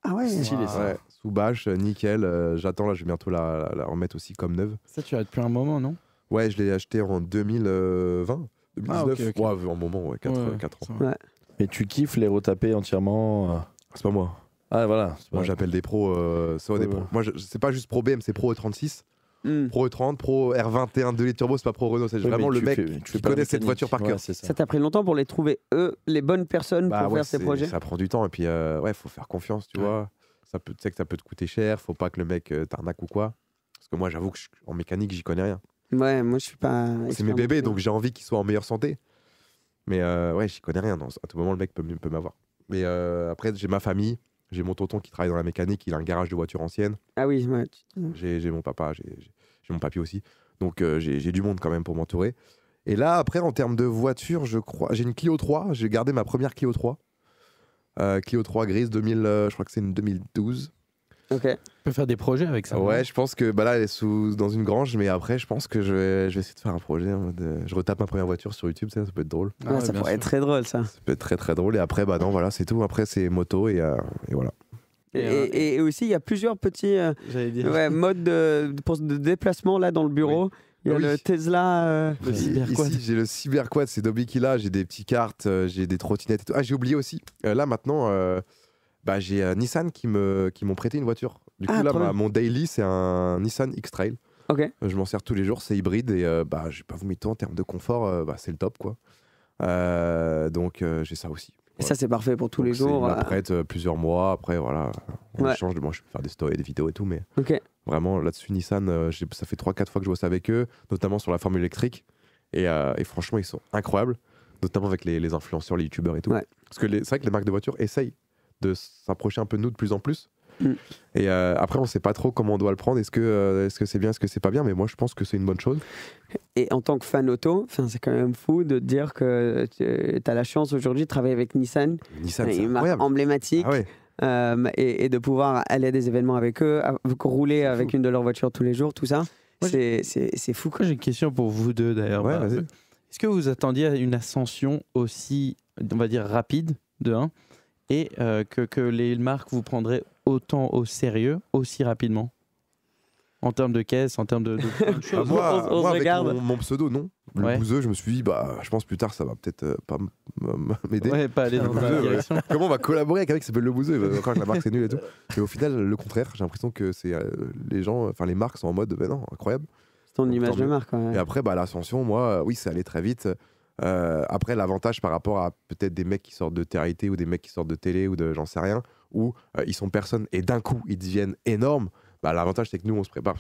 Ah ouais, stylé ça. Sous bâche, euh, nickel. J'attends là, je vais bientôt la, la, remettre aussi comme neuve. Ça, tu as depuis un moment, non Ouais, je l'ai acheté en 2020, 2019. Ah, okay, moment, ouais, 4, ans. Ouais. Mais tu kiffes les retaper entièrement C'est pas moi. Ah voilà. Moi, j'appelle des pros, euh, des pros. Moi, c'est pas juste Pro BM, c'est Pro 36. E Hmm. Pro E30, Pro R21 2 litres turbo, c'est pas Pro Renault, c'est vraiment le mec tu qui cette voiture par cœur. ça t'a pris longtemps pour les trouver, eux, les bonnes personnes pour bah faire ces projets Ça prend du temps, et puis euh, ouais, faut faire confiance, tu vois. Ça peut, tu sais que ça peut te coûter cher, faut pas que le mec euh, t'arnaque ou quoi. Parce que moi, j'avoue que en mécanique, j'y connais rien. Ouais, moi, je suis pas. C'est mes bébés, donc hein. j'ai envie qu'ils soient en meilleure santé. Mais euh, ouais, j'y connais rien. À tout moment, le mec peut, peut m'avoir. Mais après, j'ai ma famille, j'ai mon tonton qui travaille dans la mécanique, il a un garage de voitures anciennes. Ah oui, j'ai mon papa, j'ai mon papy aussi. Donc euh, j'ai du monde quand même pour m'entourer. Et là, après, en termes de voiture, je crois, j'ai une Clio 3. J'ai gardé ma première Clio 3. Euh, Clio 3 grise 2000, euh, je crois que c'est une 2012. On peut faire des projets avec ça. Ouais, je pense que bah là, elle est sous, dans une grange, mais après, je pense que je vais, je vais essayer de faire un projet. Hein, je retape ma première voiture sur YouTube, ça, peut être drôle. Ah, ça pourrait être très drôle, ça. Ça peut être très très drôle. Et après, bah non, voilà, c'est tout. Après, c'est moto et, euh, voilà. Euh, et, aussi, il y a plusieurs petits euh, ouais, modes de, de, déplacement là dans le bureau. Il y a le Tesla. Le J'ai le cyberquad, c'est Dobby qui l'a. J'ai des petites cartes, j'ai des trottinettes et tout. Ah, j'ai oublié aussi. là maintenant bah, j'ai euh, Nissan qui m'ont qui prêté une voiture. Du ah, coup, là, bah, mon daily, c'est un Nissan X-Trail. Euh, je m'en sers tous les jours, c'est hybride et euh, bah, je pas vous mettre en termes de confort, bah, c'est le top quoi. donc j'ai ça aussi. Et ça c'est parfait pour tous les jours. Après plusieurs mois, après voilà, on change. Moi je peux faire des stories, des vidéos et tout, mais Ok. vraiment là-dessus Nissan, ça fait 3-4 fois que je vois ça avec eux, notamment sur la formule électrique. Et, franchement ils sont incroyables, notamment avec les, influenceurs, les youtubeurs et tout. Parce que c'est vrai que les marques de voitures essayent de s'approcher un peu de nous de plus en plus. Mm. Et euh, après, on sait pas trop comment on doit le prendre. Est-ce que c'est euh, -ce c'est bien, est-ce que c'est pas bien Mais moi, je pense que c'est une bonne chose. Et en tant que fan auto, c'est quand même fou de dire que tu euh, as la chance aujourd'hui de travailler avec Nissan. Nissan, une emblématique. Ah et, de pouvoir aller à des événements avec eux, rouler avec une de leurs voitures tous les jours, tout ça. C'est fou. J'ai une question pour vous deux d'ailleurs. Bah, est-ce que vous attendiez une ascension aussi, on va dire, rapide de 1 et euh, que, les marques vous prendraient autant au sérieux aussi rapidement En termes de caisse, en termes de, Moi, mon, pseudo, non. Le bouseux, je me suis dit, bah, je pense plus tard, ça va peut-être euh, pas m'aider. Ouais, pas aller dans Comment on va collaborer avec un mec qui s'appelle Le Bouseux Quand la marque, c'est nul et tout. Mais au final, le contraire, j'ai l'impression que c'est euh, les gens, enfin les marques sont en mode, ben non, incroyable. C'est ton image de marque. Ouais. Et après, bah, l'ascension, moi, oui, c'est allé très vite. Euh, après, l'avantage par rapport à peut-être des mecs qui sortent de TRT ou des mecs qui sortent de télé ou de j'en sais rien, où euh, ils sont personne et d'un coup ils deviennent énormes, bah, l'avantage c'est que nous on se prépare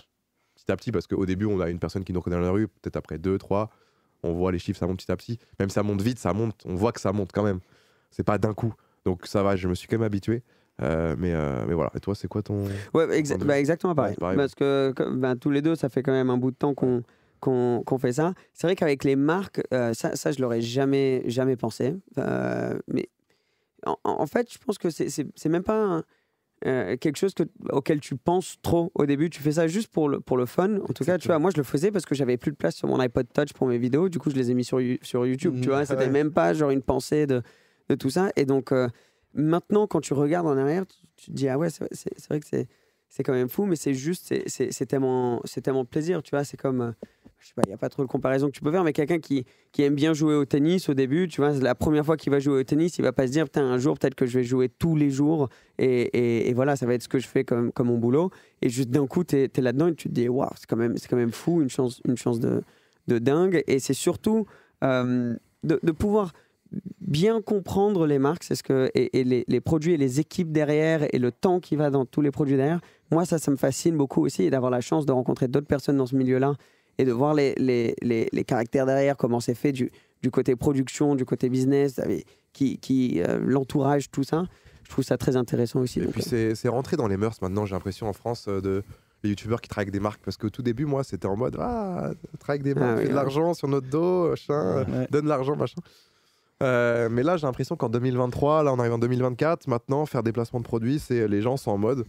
petit à petit parce qu'au début on a une personne qui nous reconnaît dans la rue, peut-être après deux, trois, on voit les chiffres, ça monte petit à petit. Même si ça monte vite, ça monte, on voit que ça monte quand même. C'est pas d'un coup. Donc ça va, je me suis quand même habitué. Euh, mais, mais, voilà. Et toi, c'est quoi ton. Ouais, bah, exactement pareil. Parce que ben, tous les deux, ça fait quand même un bout de temps qu'on qu'on fait ça. C'est vrai qu'avec les marques, euh, ça, ça, je l'aurais jamais, jamais pensé. Euh, mais en, fait, je pense que c'est même pas euh, quelque chose auquel tu penses trop au début. Tu fais ça juste pour le, pour le fun. En tout cas, tu vois, moi, je le faisais parce que j'avais plus de place sur mon iPod Touch pour mes vidéos. Du coup, je les ai mis sur, sur YouTube. tu mm, vois, c'était même pas genre une pensée de, tout ça. Et donc, maintenant, quand tu regardes en arrière, tu, te dis, ah ouais, c'est vrai que c'est quand même fou, mais c'est juste, c'est tellement, tellement plaisir, tu vois. C'est comme, il n'y a pas trop de comparaison que tu peux faire, mais quelqu'un qui, qui aime bien jouer au tennis au début, tu vois, la première fois qu'il va jouer au tennis, il va pas se dire, putain, un jour, peut-être que je vais jouer tous les jours, et, et, voilà, ça va être ce que je fais comme, comme mon boulot. Et juste d'un coup, tu es, là-dedans et tu te dis, waouh, c'est quand, même, quand même fou, une chance, une chance de, de dingue. Et c'est surtout euh, de, pouvoir bien comprendre les marques, c'est ce que et, et les, les, produits et les équipes derrière et le temps qui va dans tous les produits derrière. Moi, ça, ça me fascine beaucoup aussi d'avoir la chance de rencontrer d'autres personnes dans ce milieu-là et de voir les, les, les, caractères derrière, comment c'est fait du, du, côté production, du côté business, qui, qui euh, l'entourage, tout ça. Je trouve ça très intéressant aussi. Et puis euh. c'est rentré dans les mœurs maintenant, j'ai l'impression en France euh, de les youtubeurs qui travaillent avec des marques parce qu'au tout début moi c'était en mode ah travaille avec des ah marques de l'argent sur notre dos machin donne l'argent machin mais là j'ai l'impression qu'en 2023 là on arrive en 2024 maintenant faire des placements de produits c'est les gens sont en mode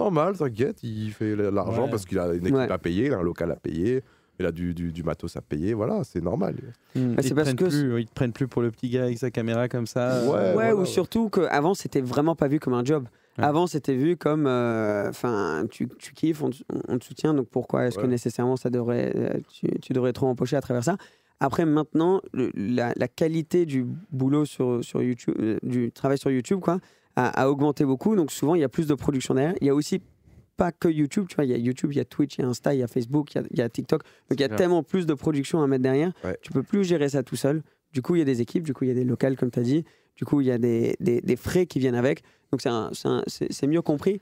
normal t'inquiète il fait l'argent parce qu'il a une équipe à payer il a un local à payer il là du, du, matos à payer, voilà, c'est normal. Hmm. Ah, ils, c'est te que euh, ils prennent plus pour le petit gars avec sa caméra comme ça. ou surtout qu'avant, c'était vraiment pas vu comme un job. Avant, c'était vu comme, euh, enfin, tu, tu, kiffes, on, te soutient, donc pourquoi est-ce que nécessairement ça devrait, euh, tu, devrais trop empocher à travers ça Après, maintenant, la, qualité du boulot sur, YouTube, du travail sur YouTube, quoi, a, a augmenté beaucoup. Donc souvent, il y a plus de production derrière. Il y a aussi pas que YouTube. Tu vois, il y a YouTube, il y a Twitch, il y a Insta, il y a Facebook, il y, a TikTok. Donc il y a tellement plus de production à mettre derrière. Tu peux plus gérer ça tout seul. Du coup, il y a des équipes, du coup, il y a des locales, comme tu as dit. Du coup, il y a des, des, des, frais qui viennent avec. Donc c'est mieux compris.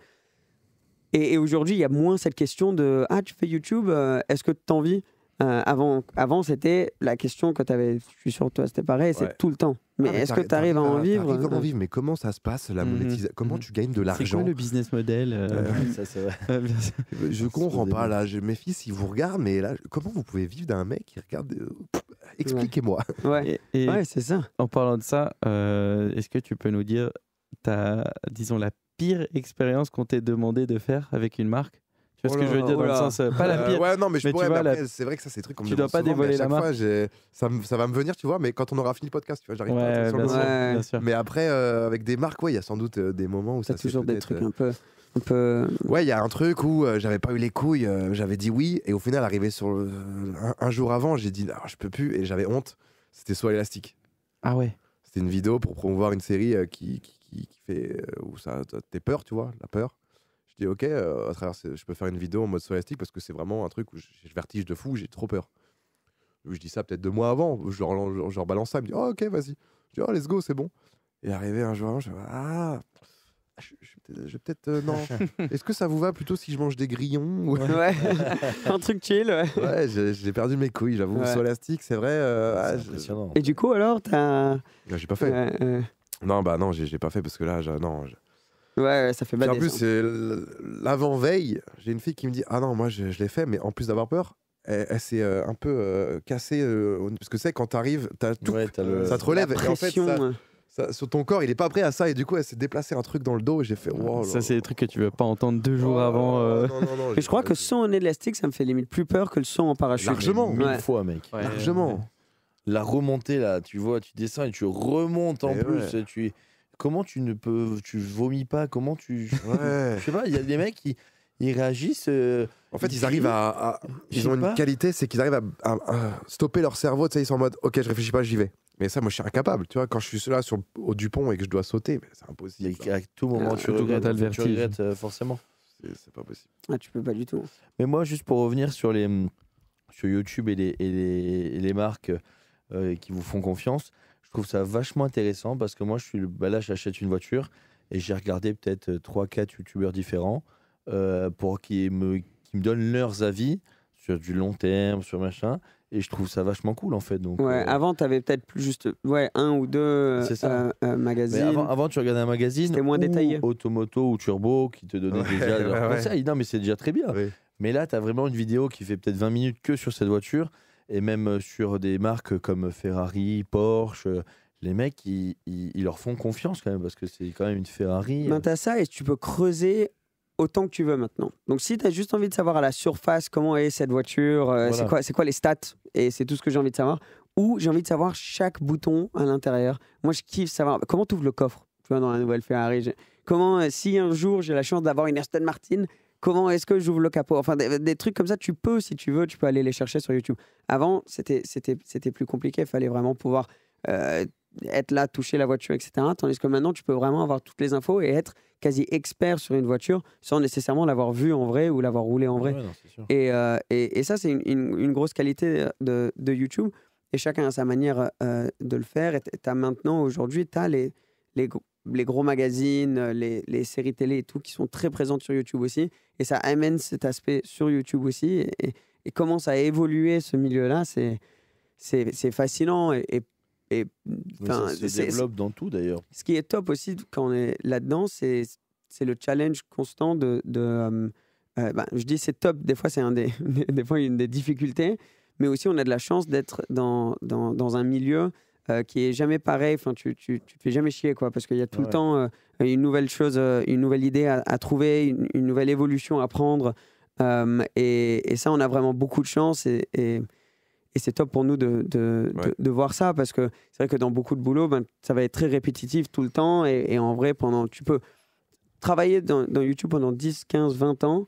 Et, aujourd'hui, il y a moins cette question de Ah, tu fais YouTube, est-ce que tu t'en envie ?» Euh, avant, avant c'était la question que tu avais, je suis sûr, toi, c'était pareil, c'est tout le temps. Ah, mais est-ce que tu arrives à en vivre euh vivre, mais comment ça se passe la mhm. monétisation Comment tu gagnes de l'argent C'est quoi le business model euh, Je comprends pas là. Mes fils, ils vous regardent, mais là, comment vous pouvez vivre d'un mec qui regarde Expliquez-moi. Ouais, ouais. c'est ça. En parlant de ça, est-ce que tu peux nous dire, as disons, la pire expérience qu'on t'ait demandé de faire avec une marque tu vois ce que oh je veux dire dans le sens euh, pas la pire. mais, c'est vrai que ça c'est des trucs tu dois pas dévoiler fois, ça, va me venir tu vois mais quand on aura fini le podcast tu vois j'arrive pas Mais après euh, avec des marques ouais il y a sans doute euh, des moments où ça toujours des trucs un peu Ouais, il y a un truc où j'avais pas eu les couilles, j'avais dit oui et au final arrivé sur un, jour avant, j'ai dit je peux plus et j'avais honte. C'était soit élastique. Ah ouais. C'était une vidéo pour promouvoir une série qui, qui, fait Ou ça t'es peur, tu vois, la peur dis, ok, euh, à travers, je peux faire une vidéo en mode solastique parce que c'est vraiment un truc où j'ai vertige de fou, j'ai trop peur. Je dis ça peut-être deux mois avant, je leur, balance ça, je me «Oh, ok, vas-y. «Oh, let's go, c'est bon. Et arrivé un jour, je dis, ah, je, vais peut-être. Euh, non. Est-ce que ça vous va plutôt si je mange des grillons ou... Ouais, un truc chill, ouais. j'ai perdu mes couilles, j'avoue. Solastique, c'est vrai. Euh, ah, Et du coup, alors, t'as. J'ai pas fait. non, bah non, j'ai pas fait parce que là, non. Ouais, ça fait mal. En plus, hein. l'avant-veille, j'ai une fille qui me dit Ah non, moi je, l'ai fait, mais en plus d'avoir peur, elle, s'est euh, un peu euh, cassée. Euh, parce que c'est quand t'arrives, ça te relève. sur ton corps, il est pas prêt à ça. Et du coup, elle s'est déplacée un truc dans le dos. Et j'ai fait wow, Ça, c'est des trucs que tu veux pas entendre deux jours oh, avant. je crois que son en élastique, ça me fait limite plus peur que le son en parachute. Largement. Mille fois, mec. Largement. La remontée, là, tu vois, tu descends et tu remontes en plus. Tu comment tu ne peux, tu vomis pas, comment tu, ouais. je sais pas, il y a des mecs qui ils réagissent. Euh, en fait, ils, arrivent à, ils ont une qualité, c'est qu'ils arrivent à, stopper leur cerveau. Tu sais, ils sont en mode, ok, je réfléchis pas, j'y vais. Mais ça, moi, je suis incapable. Tu vois, quand je suis là sur au Dupont et que je dois sauter, c'est impossible. à tout moment, euh, tu, regrettes, tu, euh, regrettes, forcément. C'est pas possible. Ah, tu peux pas du tout. Mais moi, juste pour revenir sur les sur YouTube et les, marques qui vous font confiance, trouve ça vachement intéressant parce que moi, je suis le, bah là, j'achète une voiture et j'ai regardé peut-être 3-4 euh, youtubeurs différents euh, pour qu'ils me, qui me donnent leurs avis sur du long terme, sur machin. Et je trouve ça vachement cool en fait. Donc, ouais, euh, avant, tu avais peut-être plus juste ouais, un ou deux magazines. Avant, tu regardais un magazine. C'était moins ou détaillé. Automoto ou Turbo qui te donnait déjà Non, mais c'est déjà très bien. Mais là, tu as vraiment une vidéo qui fait peut-être 20 minutes que sur cette voiture et même euh, sur des marques comme Ferrari, Porsche, euh, les mecs, ils, leur font confiance quand même, parce que c'est quand même une Ferrari. Euh. Ben, tu as ça et tu peux creuser autant que tu veux maintenant. Donc si tu as juste envie de savoir à la surface comment est cette voiture, c'est quoi, les stats, et c'est tout ce que j'ai envie de savoir, ou j'ai envie de savoir chaque bouton à l'intérieur. Moi, je kiffe savoir comment tu ouvres le coffre, tu vois, dans la nouvelle Ferrari. Comment, si un jour j'ai la chance d'avoir une Aston Martin, comment est-ce que j'ouvre le capot Enfin, des, trucs comme ça, tu peux, si tu veux, tu peux aller les chercher sur YouTube. Avant, c'était plus compliqué, il fallait vraiment pouvoir euh, être là, toucher la voiture, etc. Tandis que maintenant, tu peux vraiment avoir toutes les infos et être quasi expert sur une voiture sans nécessairement l'avoir vue en vrai ou l'avoir roulée en vrai. Euh, et, ça, c'est une, grosse qualité de, YouTube. Et chacun a sa manière euh, de le faire. Et tu as maintenant, aujourd'hui, tu as les, les, les gros magazines, euh, les, séries télé et tout, qui sont très présentes sur YouTube aussi. Et ça amène cet aspect sur YouTube aussi. Et, et, comment ça a évolué ce milieu-là, c'est, c'est, fascinant. Et, et, ça se développe dans tout d'ailleurs. Ce qui est top aussi quand on est là-dedans, c'est, c'est le challenge constant de. Euh, euh, ben, je dis c'est top, des fois c'est un des, des une des difficultés, mais aussi on a de la chance d'être dans, dans, dans un milieu euh, qui est jamais pareil. Enfin, tu, tu, tu, te fais jamais chier, quoi, parce qu'il y a tout le temps euh, une nouvelle chose, euh, une nouvelle idée à, trouver, une, nouvelle évolution à prendre. Et, et, ça, on a vraiment beaucoup de chance et, et, c'est top pour nous de, de, voir ça parce que c'est vrai que dans beaucoup de boulot, ben, ça va être très répétitif tout le temps et, en vrai, pendant, tu peux travailler dans, dans YouTube pendant 10, 15, 20 ans.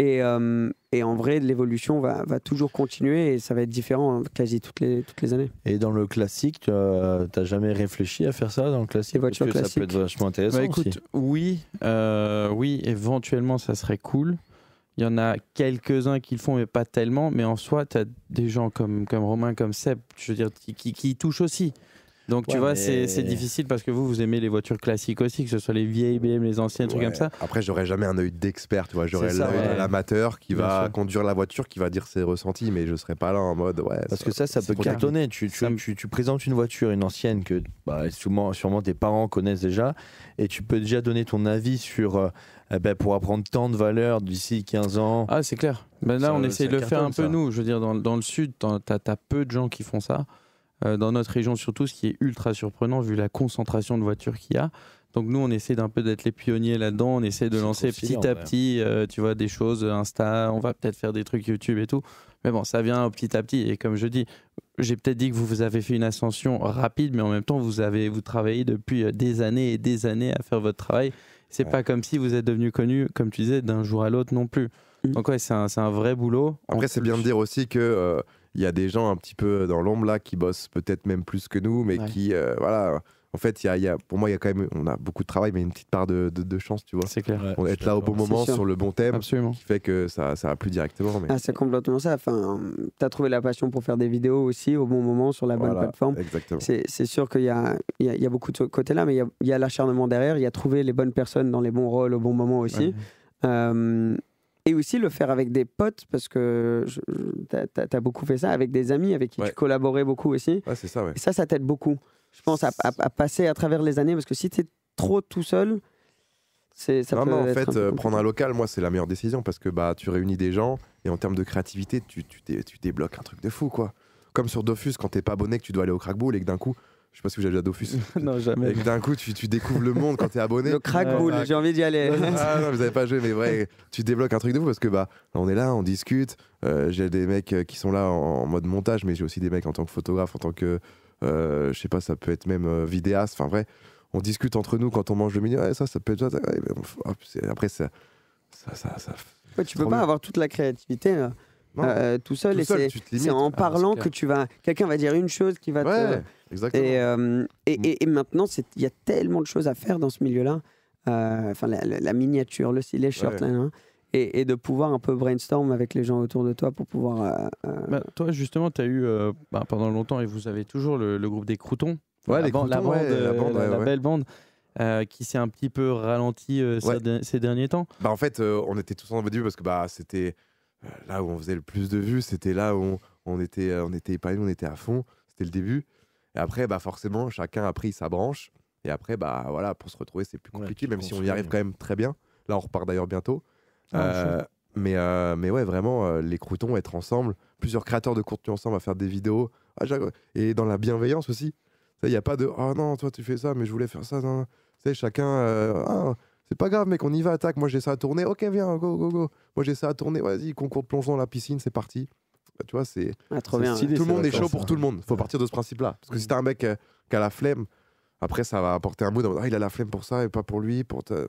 Et, euh, et, en vrai, l'évolution va, va, toujours continuer et ça va être différent hein, quasi toutes les, toutes les années. Et dans le classique, tu n'as jamais réfléchi à faire ça dans le classique Ça peut être vachement intéressant. Bah, écoute, Oui, euh, oui, éventuellement, ça serait cool. Il y en a quelques-uns qui le font, mais pas tellement. Mais en soi, tu as des gens comme, comme Romain, comme Seb, je veux dire, qui, qui, qui touchent aussi. Donc tu vois, c'est difficile parce que vous, vous aimez les voitures classiques aussi, que ce soit les vieilles BM, les anciennes, trucs comme ça. Après, j'aurais jamais un œil d'expert, tu vois. J'aurais l'amateur qui va conduire la voiture, qui va dire ses ressentis, mais je serais pas là en mode ouais. Parce que ça, ça peut cartonner. Tu, présentes une voiture, une ancienne que bah, sûrement, tes parents connaissent déjà, et tu peux déjà donner ton avis sur. Euh, eh ben, pour apprendre tant de valeurs d'ici 15 ans. Ah, c'est clair. Ben là, on essaie de le faire un peu, nous. Je veux dire, dans, le Sud, tu as peu de gens qui font ça. Euh, dans notre région surtout, ce qui est ultra surprenant vu la concentration de voitures qu'il y a. Donc nous, on essaie d'un peu d'être les pionniers là-dedans. On essaie de lancer petit à petit, euh, tu vois, des choses euh, Insta. On va peut-être faire des trucs YouTube et tout. Mais bon, ça vient petit à petit. Et comme je dis, j'ai peut-être dit que vous avez fait une ascension rapide, mais en même temps, vous avez vous travaillez depuis des années et des années à faire votre travail. C'est pas comme si vous êtes devenu connu, comme tu disais, d'un jour à l'autre non plus. Mmh. Donc ouais, c'est un, vrai boulot. Après, c'est bien de dire aussi que il y a des gens un petit peu dans l'ombre là qui bossent peut-être même plus que nous, mais qui, euh, voilà. En fait, y y a, pour moi, il y a quand même, on a beaucoup de travail, mais une petite part de, chance, tu vois. C'est clair. on est être là au bon moment sur le bon thème, qui fait que ça, ça plus directement. Mais... Ah, c'est complètement ça. Enfin, as trouvé la passion pour faire des vidéos aussi au bon moment sur la bonne plateforme. C'est sûr qu'il y a, y, a, beaucoup de ce côté-là, mais il y a, l'acharnement derrière. Il y a trouvé les bonnes personnes dans les bons rôles au bon moment aussi. Euh, et aussi le faire avec des potes, parce que tu as, beaucoup fait ça, avec des amis avec qui tu collaborais beaucoup aussi. Ouais, c'est ça, ouais. ça, ça t'aide beaucoup, je pense, à, passer à travers les années, parce que si tu es trop tout seul, c'est ça Non, non, en fait, euh, prendre un local, moi, c'est la meilleure décision, parce que bah, tu réunis des gens, et en termes de créativité, tu, tu, débloques un truc de fou, quoi. Comme sur Dofus, quand t'es pas abonné, que tu dois aller au crackball et que d'un coup, sais pas si vous avez déjà Dofus. non, jamais. Et d'un coup, tu, découvres le monde quand t'es abonné. Le crack j'ai envie d'y aller. ah non, vous avez pas joué, mais vrai, tu débloques un truc de vous parce que bah, on est là, on discute. Euh, j'ai des mecs euh, qui sont là en, mode montage, mais j'ai aussi des mecs en tant que photographe, en tant que. Euh, je sais pas, ça peut être même vidéaste. Enfin, vrai, on discute entre nous quand on mange le milieu Ouais, ça, ça peut être ça. après, ça. ça, ça, ça tu peux pas avoir toute la créativité. Là. Hein. Euh, tout seul. et c'est en ah, bah, parlant que tu vas. Quelqu'un va dire une chose qui va te. Euh, mm. Et, et, maintenant, il y a tellement de choses à faire dans ce milieu-là. Euh, enfin, la, miniature, le style et, de pouvoir un peu brainstorm avec les gens autour de toi pour pouvoir. Bah, toi, justement, tu as eu bah, pendant longtemps, et vous avez toujours le, groupe des croutons. la, bande, la, belle bande. qui s'est un petit peu ralenti ces, derniers temps. en fait, on était tous en mode parce que bah c'était là où on faisait le plus de vues, c'était là où on, était, on était euh, épanoui, on était à fond. C'était le début. Et après, bah forcément, chacun a pris sa branche. Et après, bah voilà, pour se retrouver, c'est plus compliqué, même si on y arrive quand même très bien. Là, on repart d'ailleurs bientôt. Ah, euh, mais, euh, mais ouais, vraiment, les croutons, être ensemble, plusieurs créateurs de contenu ensemble à faire des vidéos. Ah, et dans la bienveillance aussi. Il n'y a pas de Oh non, toi tu fais ça, mais je voulais faire ça. chacun. C'est pas grave, mec, on y va, attaque. Moi, j'ai ça à tourner. Ok, viens, go, go, go. Moi, j'ai ça à tourner. Vas-y, concours de plongeon dans la piscine, c'est parti. Bah, tu vois, c'est. Ah, tout le monde est chaud pour tout le monde. Faut partir de ce principe-là. Parce que si mm. t'as un mec qu'à euh, qui a la flemme, après, ça va apporter un bout. Ah, il a la flemme pour ça et pas pour lui. Pour te...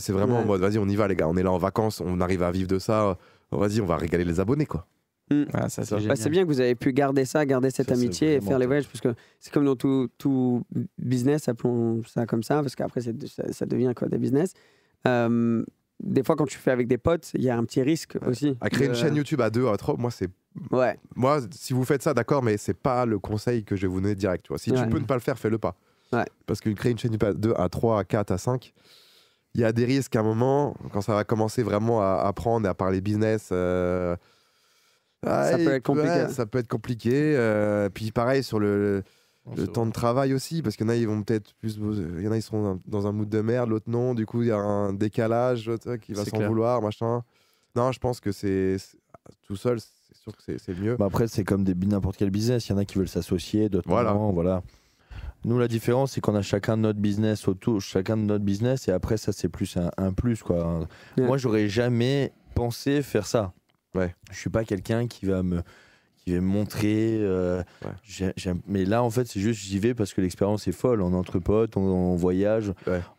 c'est vraiment en mode, vas-y, on y va, les gars. On est là en vacances. On arrive à vivre de ça. Vas-y, on va régaler les abonnés, quoi. Mm. c'est, bah, bien que vous avez pu garder ça, garder cette amitié et faire les voyages, parce que c'est comme dans tout, tout business, appelons ça comme ça, parce qu'après ça, devient quoi des business. Euh, des fois, quand tu fais avec des potes, il y a un petit risque aussi. À créer une chaîne YouTube à deux, à trois, moi c'est. Ouais. Moi, si vous faites ça, d'accord, mais c'est pas le conseil que je vais vous donner direct. Tu vois. Si tu peux ne pas le faire, fais-le pas. Ouais. Parce que créer une chaîne YouTube à deux, à trois, à quatre, à cinq il y a des risques à un moment, quand ça va commencer vraiment à et à parler business, euh, ça, peut être compliqué. ça peut être compliqué. puis pareil sur le, temps de travail aussi, parce qu'il y en a, ils vont peut-être plus. Il y en a, ils seront dans un mood de merde, l'autre non. Du coup, il y a un décalage qui va s'en vouloir, machin. Non, je pense que c'est tout seul, c'est sûr que c'est mieux. Bah, après, c'est comme n'importe quel business. Il y en a qui veulent s'associer, d'autres voilà. Non, voilà. Nous, la différence, c'est qu'on a chacun notre business autour, chacun de notre business, et après, ça, c'est plus un, plus, quoi. Moi, j'aurais jamais pensé faire ça. Ouais. Je suis pas quelqu'un qui va me qui va me montrer. Euh, mais là, en fait, c'est juste j'y vais parce que l'expérience est folle. On entre potes, on, voyage,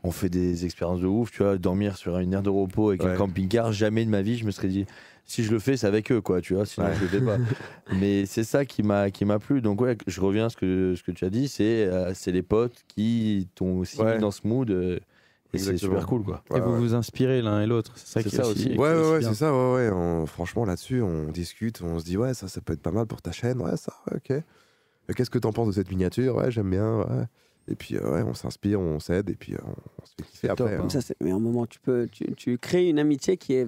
on fait des expériences de ouf. Tu vois, dormir sur une aire de repos avec un camping-car, jamais de ma vie, je me serais dit si je le fais, c'est avec eux, quoi. Tu vois, sinon je le fais pas. mais c'est ça qui m'a qui m'a plu. Donc ouais, je reviens à ce que ce que tu as dit, c'est euh, les potes qui t'ont aussi mis dans ce mood. Euh, et super cool, et vous vous inspirez l'un et l'autre. C'est ça, aussi. Ouais, ouais, c'est ça. franchement, là-dessus, on discute, on se dit, ouais, ça, ça peut être pas mal pour ta chaîne. Ouais, ça, ok. Euh, qu'est-ce que t'en penses de cette miniature Ouais, j'aime bien. Et puis, euh, ouais, on s'inspire, on s'aide, et puis euh, on, se fait après. Hein. mais à un moment, tu, peux, tu, crées une amitié qui est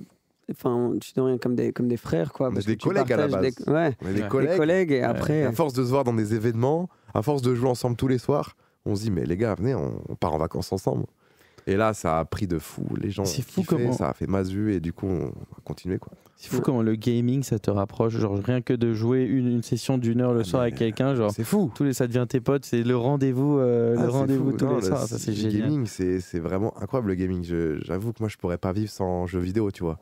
enfin tu te rien comme des comme des frères quoi des collègues à la base Ouais, des, collègues. des, collègues. et après à force de se voir dans des événements à force de jouer ensemble tous les soirs on se dit mais les gars venez on, part en vacances ensemble et là, ça a pris de fou. Les gens c'est fou comment... ça a fait masu et du coup, on a continué quoi. C'est fou comment le gaming ça te rapproche. Genre, rien que de jouer une, session d'une heure le ah, soir avec quelqu'un, genre. C'est fou. Tous les, ça devient tes potes, c'est le rendez-vous euh, ah, le rendez-vous tous les soirs. Ça, c'est génial. gaming, c'est vraiment incroyable le gaming. J'avoue que moi, je pourrais pas vivre sans jeux vidéo, tu vois.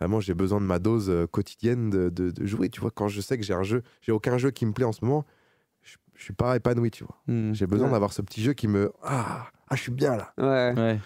Vraiment, j'ai besoin de ma dose euh, quotidienne de, jouer. Tu vois, quand je sais que j'ai un jeu, j'ai aucun jeu qui me plaît en ce moment, je, suis pas épanoui, tu vois. Hmm. J'ai besoin d'avoir ce petit jeu qui me. Ah ah, je suis bien là. Ouais.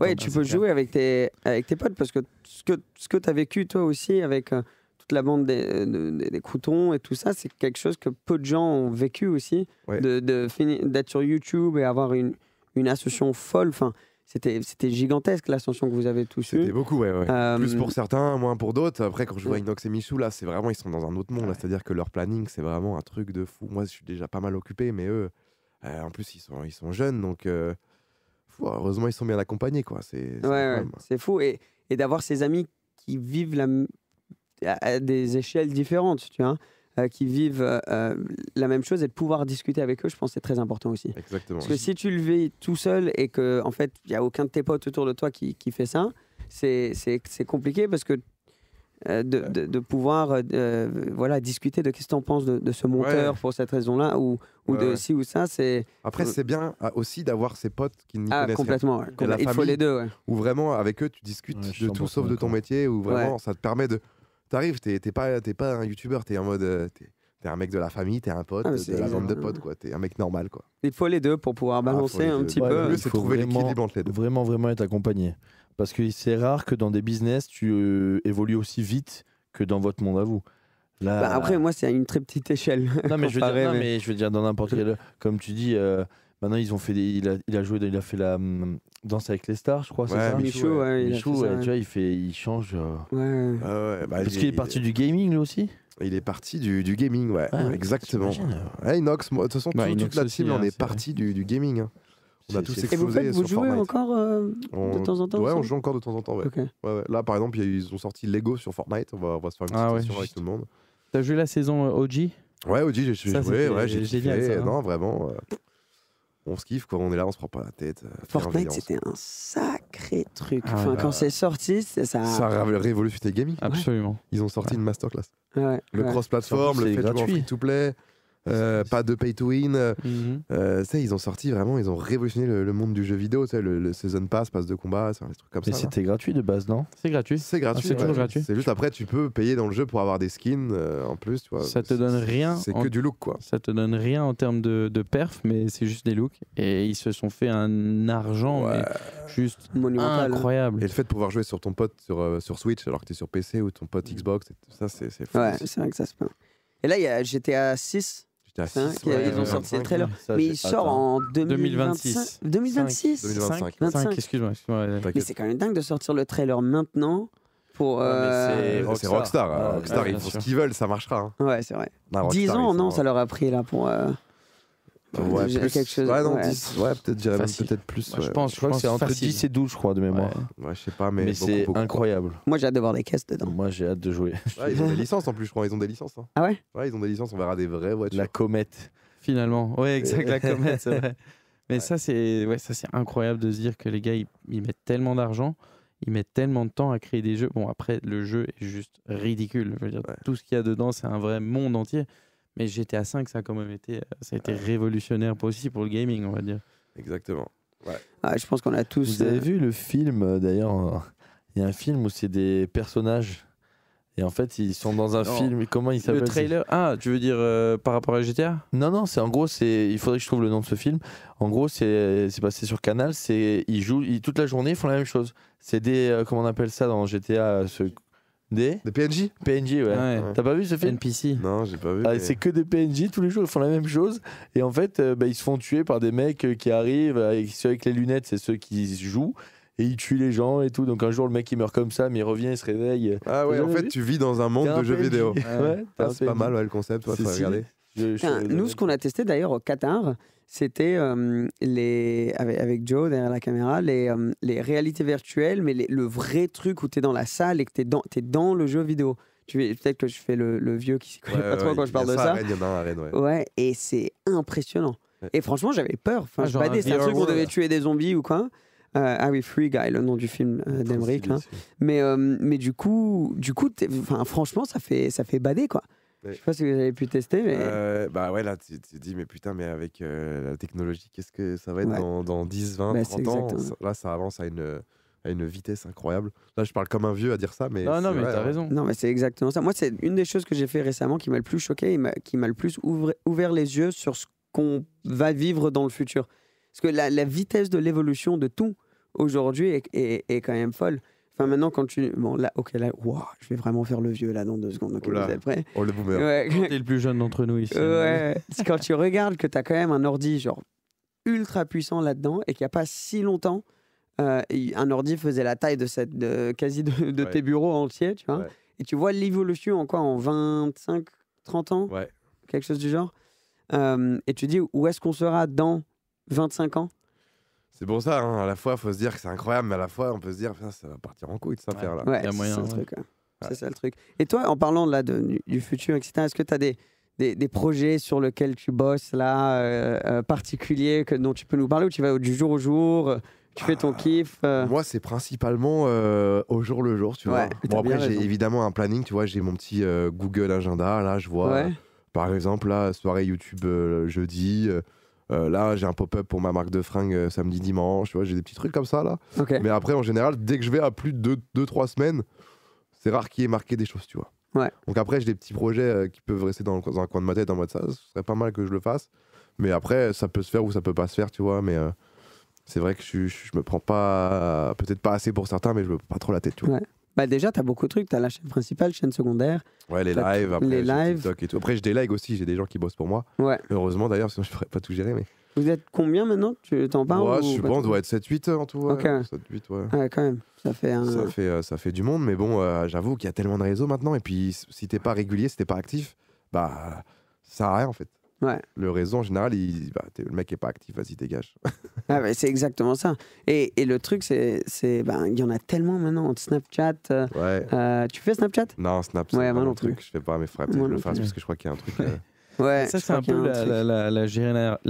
ouais. tu peux jouer avec tes, avec tes potes parce que ce que, ce que tu as vécu toi aussi avec euh, toute la bande euh, des, des, croutons et tout ça, c'est quelque chose que peu de gens ont vécu aussi. De, d'être sur YouTube et avoir une, une ascension folle. Enfin, c'était, c'était gigantesque l'ascension que vous avez tous eue. C'était beaucoup, ouais. ouais. Euh, plus pour certains, moins pour d'autres. Après, quand je vois Inox et Michou, là, c'est vraiment, ils sont dans un autre monde. là C'est-à-dire que leur planning, c'est vraiment un truc de fou. Moi, je suis déjà pas mal occupé, mais eux, en plus, ils sont, ils sont jeunes, donc. Heureusement, ils sont bien accompagnés, quoi. C'est c'est hein. fou. Et, d'avoir ces amis qui vivent à des échelles différentes, tu vois, hein, euh, qui vivent euh, euh, la même chose et de pouvoir discuter avec eux, je pense c'est très important aussi. Exactement. Parce que si tu le vis tout seul et que en fait il y a aucun de tes potes autour de toi qui, qui fait ça, c'est compliqué parce que euh, de, de, pouvoir euh, euh, voilà, discuter de qu'est-ce que tu en penses de, ce monteur pour cette raison-là ou, ou de si ou ça. c'est Après, c'est bien aussi d'avoir ses potes qui n'y ah, complètement, Il faut les deux. Ou vraiment, avec eux, tu discutes de tout sauf de ton métier ou vraiment, ça te permet de. T'arrives, t'es pas, pas un youtubeur, t'es en mode. T'es es un mec de la famille, t'es un pote, ah, de la bande de potes, quoi. T'es un mec normal, quoi. Il faut les deux pour pouvoir ah, balancer un petit peu. Le faut trouver l'équilibre entre les deux. Vraiment, vraiment être accompagné. Parce que c'est rare que dans des business, tu euh, évolues aussi vite que dans votre monde à vous. Là, bah, après, moi, c'est à une très petite échelle. Non, mais, je veux, dire, mais... je veux dire, dans n'importe quel. Comme tu dis, euh, maintenant, ils ont fait il, a, joué, il a fait la hum, danse avec les stars, je crois. c'est ça Michou, ouais. Michou, ouais, tu vois, il, fait, il change. Euh. Bah, Parce qu'il est parti du gaming, lui aussi. Il est parti du, du gaming, ouais. exactement. Inox, de toute façon, bah, toute, la team, on hein, est, parti du, du, gaming. Hein. On tous Et vous, vous jouez encore euh, de temps en temps Ouais, on joue encore de temps en temps. Ouais. Ouais, Là, par exemple, ils ont sorti Lego sur Fortnite. On va, on va se faire une petite ah session avec tout le monde. T'as joué la saison euh, OG Ouais, OG, j'ai joué. Ouais, j'ai joué. Hein. Non, vraiment. Euh, on se kiffe, quoi. On est là, on se prend pas la tête. Fortnite, c'était un sacré truc. Ah quand c'est sorti, ça. Ça a révolutionné gaming. Absolument. Ils ont sorti une masterclass. Le cross-platform, le fait de jouer free-to-play. Euh, pas de pay to win. Euh, mhm. euh, ils ont sorti vraiment, ils ont révolutionné le, monde du jeu vidéo. Le, le season pass, passe de combat, des trucs comme ça. Mais c'était gratuit de base, non C'est gratuit. C'est gratuit. Ah, c'est toujours gratuit. C'est juste après, tu peux payer dans le jeu pour avoir des skins en plus. ça te donne rien. C'est que du look, quoi. Ça te donne rien en termes de, perf, mais c'est juste des looks. Et ils se sont fait un argent juste monumental. Incroyable. Et le fait de pouvoir jouer sur ton pote sur, Switch alors que tu es sur PC ou ton pote mm. Xbox, ça, c'est fou. c'est vrai que ça se passe. Et là, il à 6 ils ont sorti le trailer. mais il sort en 2026. 2026 2025. 25. excuse-moi. mais c'est quand même dingue de sortir le trailer maintenant. Pour euh, c'est Rockstar. Rockstar, ils font ce qu'ils veulent, ça marchera. Hein. Ouais, c'est vrai. 10 ans, non, ça leur a pris là pour. Euh, Ouais, peut-être, plus. je pense, je, que c'est entre 10 et 12, je crois, de mémoire. Ouais, je sais pas, mais, c'est incroyable. Moi, j'ai hâte de voir les caisses dedans. Moi, j'ai hâte de jouer. ils ont des licences en plus, je crois. Ils ont des licences. Hein. Ah ouais Ouais, ils ont des licences. On verra des vrais voitures. La comète. Finalement. Ouais, exact, la comète, c'est vrai. Mais ça, c'est ouais, incroyable de se dire que les gars, ils, mettent tellement d'argent, ils mettent tellement de temps à créer des jeux. Bon, après, le jeu est juste ridicule. Je veux dire, tout ce qu'il y a dedans, c'est un vrai monde entier. Mais GTA 5, ça a quand même été, euh, ça a été révolutionnaire aussi pour le gaming, on va dire. Exactement. Ouais. Ah, je pense qu'on a tous. Vous avez euh, vu le film, euh, d'ailleurs Il y a un film où c'est des personnages. Et en fait, ils sont dans un film. Comment il s'appelle Le trailer. Ah, tu veux dire par rapport à GTA Non, non. C'est en gros, c'est. Il faudrait que je trouve le nom de ce film. En gros, c'est passé sur Canal. C'est ils jouent ils, toute la journée, ils font la même chose. C'est des comment on appelle ça dans GTA ce des Des PNJ PNJ, ouais. T'as pas vu ce film NPC Non, j'ai pas vu. Ah, c'est que des PNJ tous les jours, ils font la même chose. Et en fait, euh, bah, ils se font tuer par des mecs euh, qui arrivent, euh, avec, avec les lunettes, c'est ceux qui jouent. Et ils tuent les gens et tout. Donc un jour, le mec, il meurt comme ça, mais il revient, il se réveille. Ah ouais, en fait, tu vis dans un monde de jeux vidéo. Ouais, ah, c'est pas mal le concept, toi, regarder. nous, ce qu'on a testé d'ailleurs au Qatar, c'était les avec, Joe derrière la caméra, les, les réalités virtuelles, mais le vrai truc où tu es dans la salle et que tu es, dans, es dans le jeu vidéo. Peut-être que je fais le, vieux qui s'y connaît pas trop quand je parle de ça. ouais. et c'est impressionnant. Et franchement, j'avais peur. Enfin, ah, genre pas des où devait euh, tuer des zombies ou quoi. Euh, ah oui, Free Guy, le nom du film euh, d'Emeric. Mais, mais du coup, du coup franchement, ça fait, ça fait bader, quoi. Je sais pas si vous avez pu tester, mais. Euh, bah ouais, là, tu te dis, mais putain, mais avec euh, la technologie, qu'est-ce que ça va être dans, 10, 20, 30 ans Là, ça avance à une, à une vitesse incroyable. Là, je parle comme un vieux à dire ça, mais. Non, non, mais t'as hein. raison. Non, mais c'est exactement ça. Moi, c'est une des choses que j'ai fait récemment qui m'a le plus choqué qui m'a le plus ouvert les yeux sur ce qu'on va vivre dans le futur. Parce que la, vitesse de l'évolution de tout aujourd'hui est quand même folle maintenant, quand tu. Bon, là, ok, là, wow, je vais vraiment faire le vieux, là, dans deux secondes. Ok, oh, le Ouais. T'es le plus jeune d'entre nous ici. Ouais. quand tu regardes que t'as quand même un ordi, genre, ultra puissant là-dedans et qu'il n'y a pas si longtemps, euh, un ordi faisait la taille de cette. quasi de, tes bureaux entiers, tu vois. Et tu vois l'évolution en quoi En 25, 30 ans Quelque chose du genre. Euh, et tu dis, où est-ce qu'on sera dans 25 ans c'est pour ça, hein, à la fois, faut se dire que c'est incroyable, mais à la fois, on peut se dire, ça va partir en couille, de s'en faire. là Ouais, c'est ça, ça le truc. Et toi, en parlant là, du futur, est-ce que tu as des, projets sur lesquels tu bosses, là, euh, euh, particuliers, que, dont tu peux nous parler, ou tu vas du jour au jour euh, tu fais ton ah, kiff euh? Moi, c'est principalement au jour le jour, tu vois. après, j'ai évidemment un planning, tu vois, j'ai mon petit Google Agenda, là, je vois, par exemple, là, soirée YouTube jeudi, euh, là, j'ai un pop-up pour ma marque de fringues euh, samedi, dimanche. Tu vois, j'ai des petits trucs comme ça là. Mais après, en général, dès que je vais à plus de 2-3 semaines, c'est rare qu'il y ait marqué des choses, tu vois. Donc après, j'ai des petits projets euh, qui peuvent rester dans, un coin de ma tête en mode ça, ce serait pas mal que je le fasse. Mais après, ça peut se faire ou ça peut pas se faire, tu vois. Mais c'est vrai que je, me prends pas, peut-être pas assez pour certains, mais je me prends pas trop la tête, bah déjà, tu as beaucoup de trucs. Tu as la chaîne principale, chaîne secondaire. Ouais, les lives, après, les lives. je aussi, j'ai des gens qui bossent pour moi. Ouais. Heureusement d'ailleurs, sinon je ne pourrais pas tout gérer. Mais... Vous êtes combien maintenant Tu t'en parles ouais, doit être 7-8 en tout. Ouais. 7, 8, ouais. ouais. quand même. Ça fait, euh, ça fait, du monde, mais bon, euh, j'avoue qu'il y a tellement de réseaux maintenant. Et puis, si t'es pas régulier, si t'es pas actif, bah, ça sert à rien en fait. Ouais. Le raison en général, bah, le mec n'est pas actif, vas-y, dégage. ah c'est exactement ça. Et, et le truc, c'est bah, il y en a tellement maintenant. Snapchat. Euh, euh, tu fais Snapchat Non, Snapchat. Ouais, un non Truc, je fais pas, mes frères, je le fasse parce que je crois qu'il y a un truc. Euh, ouais, ça, c'est un peu la, la, la,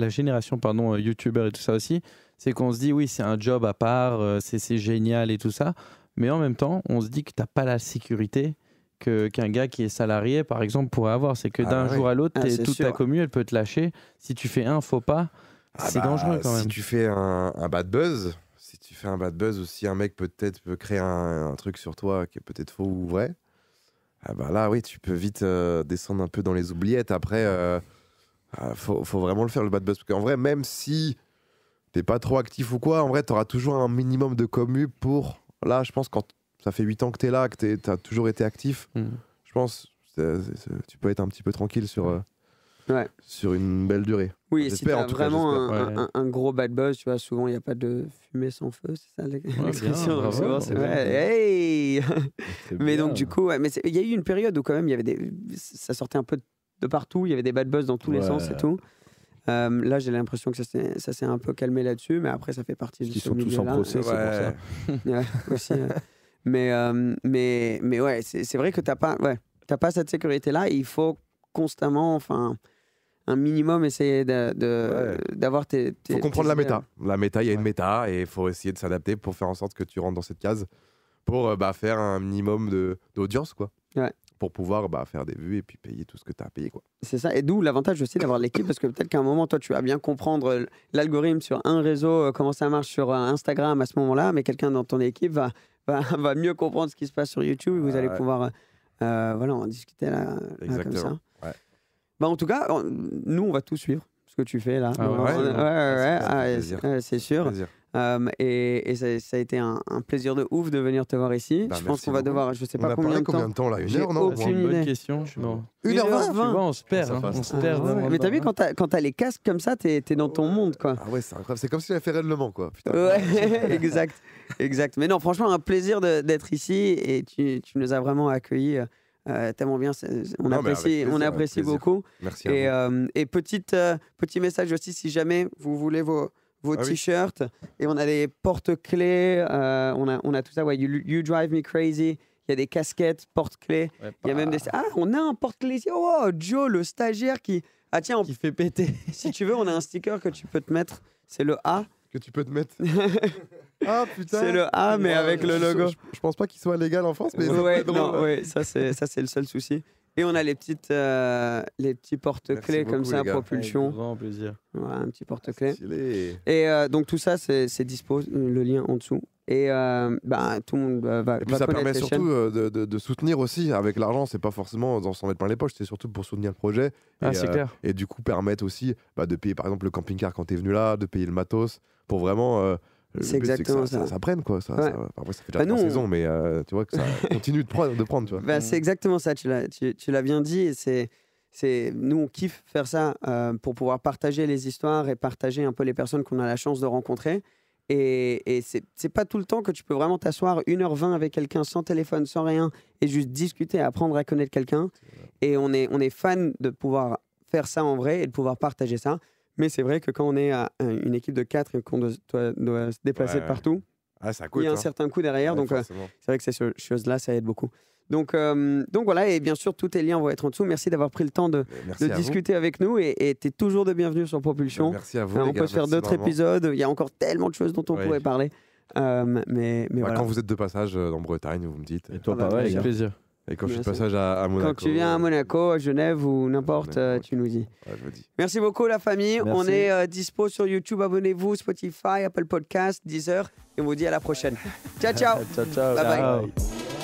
génération pardon, YouTubeur et tout ça aussi. C'est qu'on se dit, oui, c'est un job à part, c'est génial et tout ça. Mais en même temps, on se dit que tu n'as pas la sécurité qu'un gars qui est salarié, par exemple, pourrait avoir. C'est que ah d'un bah jour à l'autre, ah, toute ta commu, elle peut te lâcher. Si tu fais un faux pas, ah c'est bah, dangereux quand même. Si tu fais un, bad buzz, si tu fais un bad buzz ou si un mec peut-être peut créer un, truc sur toi qui est peut-être faux ou vrai, ah bah là, oui, tu peux vite euh, descendre un peu dans les oubliettes. Après, euh, faut, vraiment le faire, le bad buzz. Parce vrai, même si t'es pas trop actif ou quoi, en vrai, tu auras toujours un minimum de commu pour. Là, je pense, quand ça fait 8 ans que tu es là, que tu as toujours été actif. Mm. Je pense que tu peux être un petit peu tranquille sur, euh, sur une belle durée. Oui, si vraiment un, gros bad buzz, tu vois, souvent il n'y a pas de fumée sans feu, c'est ça l'expression Mais donc, du coup, mais il y a eu une période où quand même, il y avait des, ça sortait un peu de partout, il y avait des bad buzz dans tous les sens et tout. Euh, là, j'ai l'impression que ça s'est un peu calmé là-dessus, mais après, ça fait partie du Ils sont tous en procès, c'est pour ça. aussi, mais, euh, mais, mais ouais, c'est vrai que tu pas, ouais, pas cette sécurité-là. Il faut constamment, enfin, un minimum essayer d'avoir tes, Il faut comprendre la méta. La méta, il y a une méta et il faut essayer de s'adapter pour faire en sorte que tu rentres dans cette case pour euh, bah, faire un minimum d'audience, quoi. Ouais. Pour pouvoir bah, faire des vues et puis payer tout ce que tu as à payer. C'est ça. Et d'où l'avantage aussi d'avoir l'équipe, parce que peut-être qu'à un moment, toi, tu vas bien comprendre euh, l'algorithme sur un réseau, comment ça marche sur Instagram à ce moment-là, mais quelqu'un dans ton équipe va va, va, mieux comprendre ce qui se passe sur YouTube. Vous allez pouvoir euh, voilà, en discuter là, comme ça. Bah, en tout cas, nous, on va tout suivre ce que tu fais là. c'est sûr. Euh, et, ça, a été un, plaisir de ouf de venir te voir ici. Bah, je pense qu'on va devoir, je sais pas combien, de combien, de temps. là Une heure, non Une bonne question. Une heure vingt. on se perd. Hein. On se Mais t'as vu, quand t'as les casques comme ça, t'es es dans ton monde, quoi. Ah ouais, c'est incroyable. C'est comme si j'avais fait règlement quoi. Ouais, exact, exact. Mais non, franchement, un plaisir d'être ici et tu, nous as vraiment accueillis. Euh, euh, tellement bien. On apprécie, on apprécie beaucoup. Merci. et, petite, petit message aussi, si jamais vous voulez vos, vos ah t-shirts et on a des porte-clés, euh, on, a, on a tout ça. Ouais, you, Drive Me Crazy. Il y a des casquettes, porte-clés. il y a même des. Bah. Ah, on a un porte-clés oh, oh, Joe, le stagiaire qui. Ah, tiens, qui fait péter. si tu veux, on a un sticker que tu peux te mettre. C'est le A. Que tu peux te mettre. ah putain. C'est le A, mais avec le logo. Je, pense pas qu'il soit légal en France, mais. Ouais, non, c'est, ça, c'est le seul souci. Et on a les petites, euh, les petits porte-clés comme ça, propulsion. plaisir. un petit ah, porte-clés. Et euh, donc tout ça, c'est dispo, le lien en dessous. Et euh, bah, tout le monde va. Et puis ça permet surtout de, soutenir aussi avec l'argent. C'est pas forcément d'en s'en mettre plein les poches, c'est surtout pour soutenir le projet. Ah, clair. Et du coup permettre aussi bah, de payer par exemple le camping-car quand es venu là, de payer le matos pour vraiment c'est exactement ça, ça. prenne quoi. Ça, ça fait déjà bah saison, mais euh, tu vois que ça continue de prendre. De prendre tu vois. Bah, mmh. c'est exactement ça, tu l'as, tu, l'as bien dit. c'est, c'est, nous, on kiffe faire ça euh, pour pouvoir partager les histoires et partager un peu les personnes qu'on a la chance de rencontrer. Et, et c'est, c'est pas tout le temps que tu peux vraiment t'asseoir 1h20 avec quelqu'un sans téléphone, sans rien, et juste discuter, apprendre à connaître quelqu'un. Et on est, on est fan de pouvoir faire ça en vrai et de pouvoir partager ça. Mais c'est vrai que quand on est à une équipe de 4 et qu'on doit, se déplacer partout, ah, ça il y a un hein. certain coût derrière. donc, euh, c'est vrai que ces choses-là, ça aide beaucoup. Donc, euh, donc voilà, et bien sûr, tous tes liens vont être en dessous. Merci d'avoir pris le temps de, discuter avec nous et tu es toujours de bienvenue sur Propulsion. Bah, merci à vous. Hein, on peut faire d'autres épisodes. Il y a encore tellement de choses dont on pourrait parler. Euh, mais, mais bah, Quand vous êtes de passage en Bretagne, vous me dites. Et toi, ah bah, avec plaisir. Et quand je fais passage à, Monaco. Quand tu viens à euh, Monaco, à Genève ou n'importe, euh, tu nous dis. Merci beaucoup, la famille. On est euh, dispo sur YouTube. Abonnez-vous, Spotify, Apple Podcast, Deezer. Et on vous dit à la prochaine. ciao, ciao. ciao, ciao. Bye bye.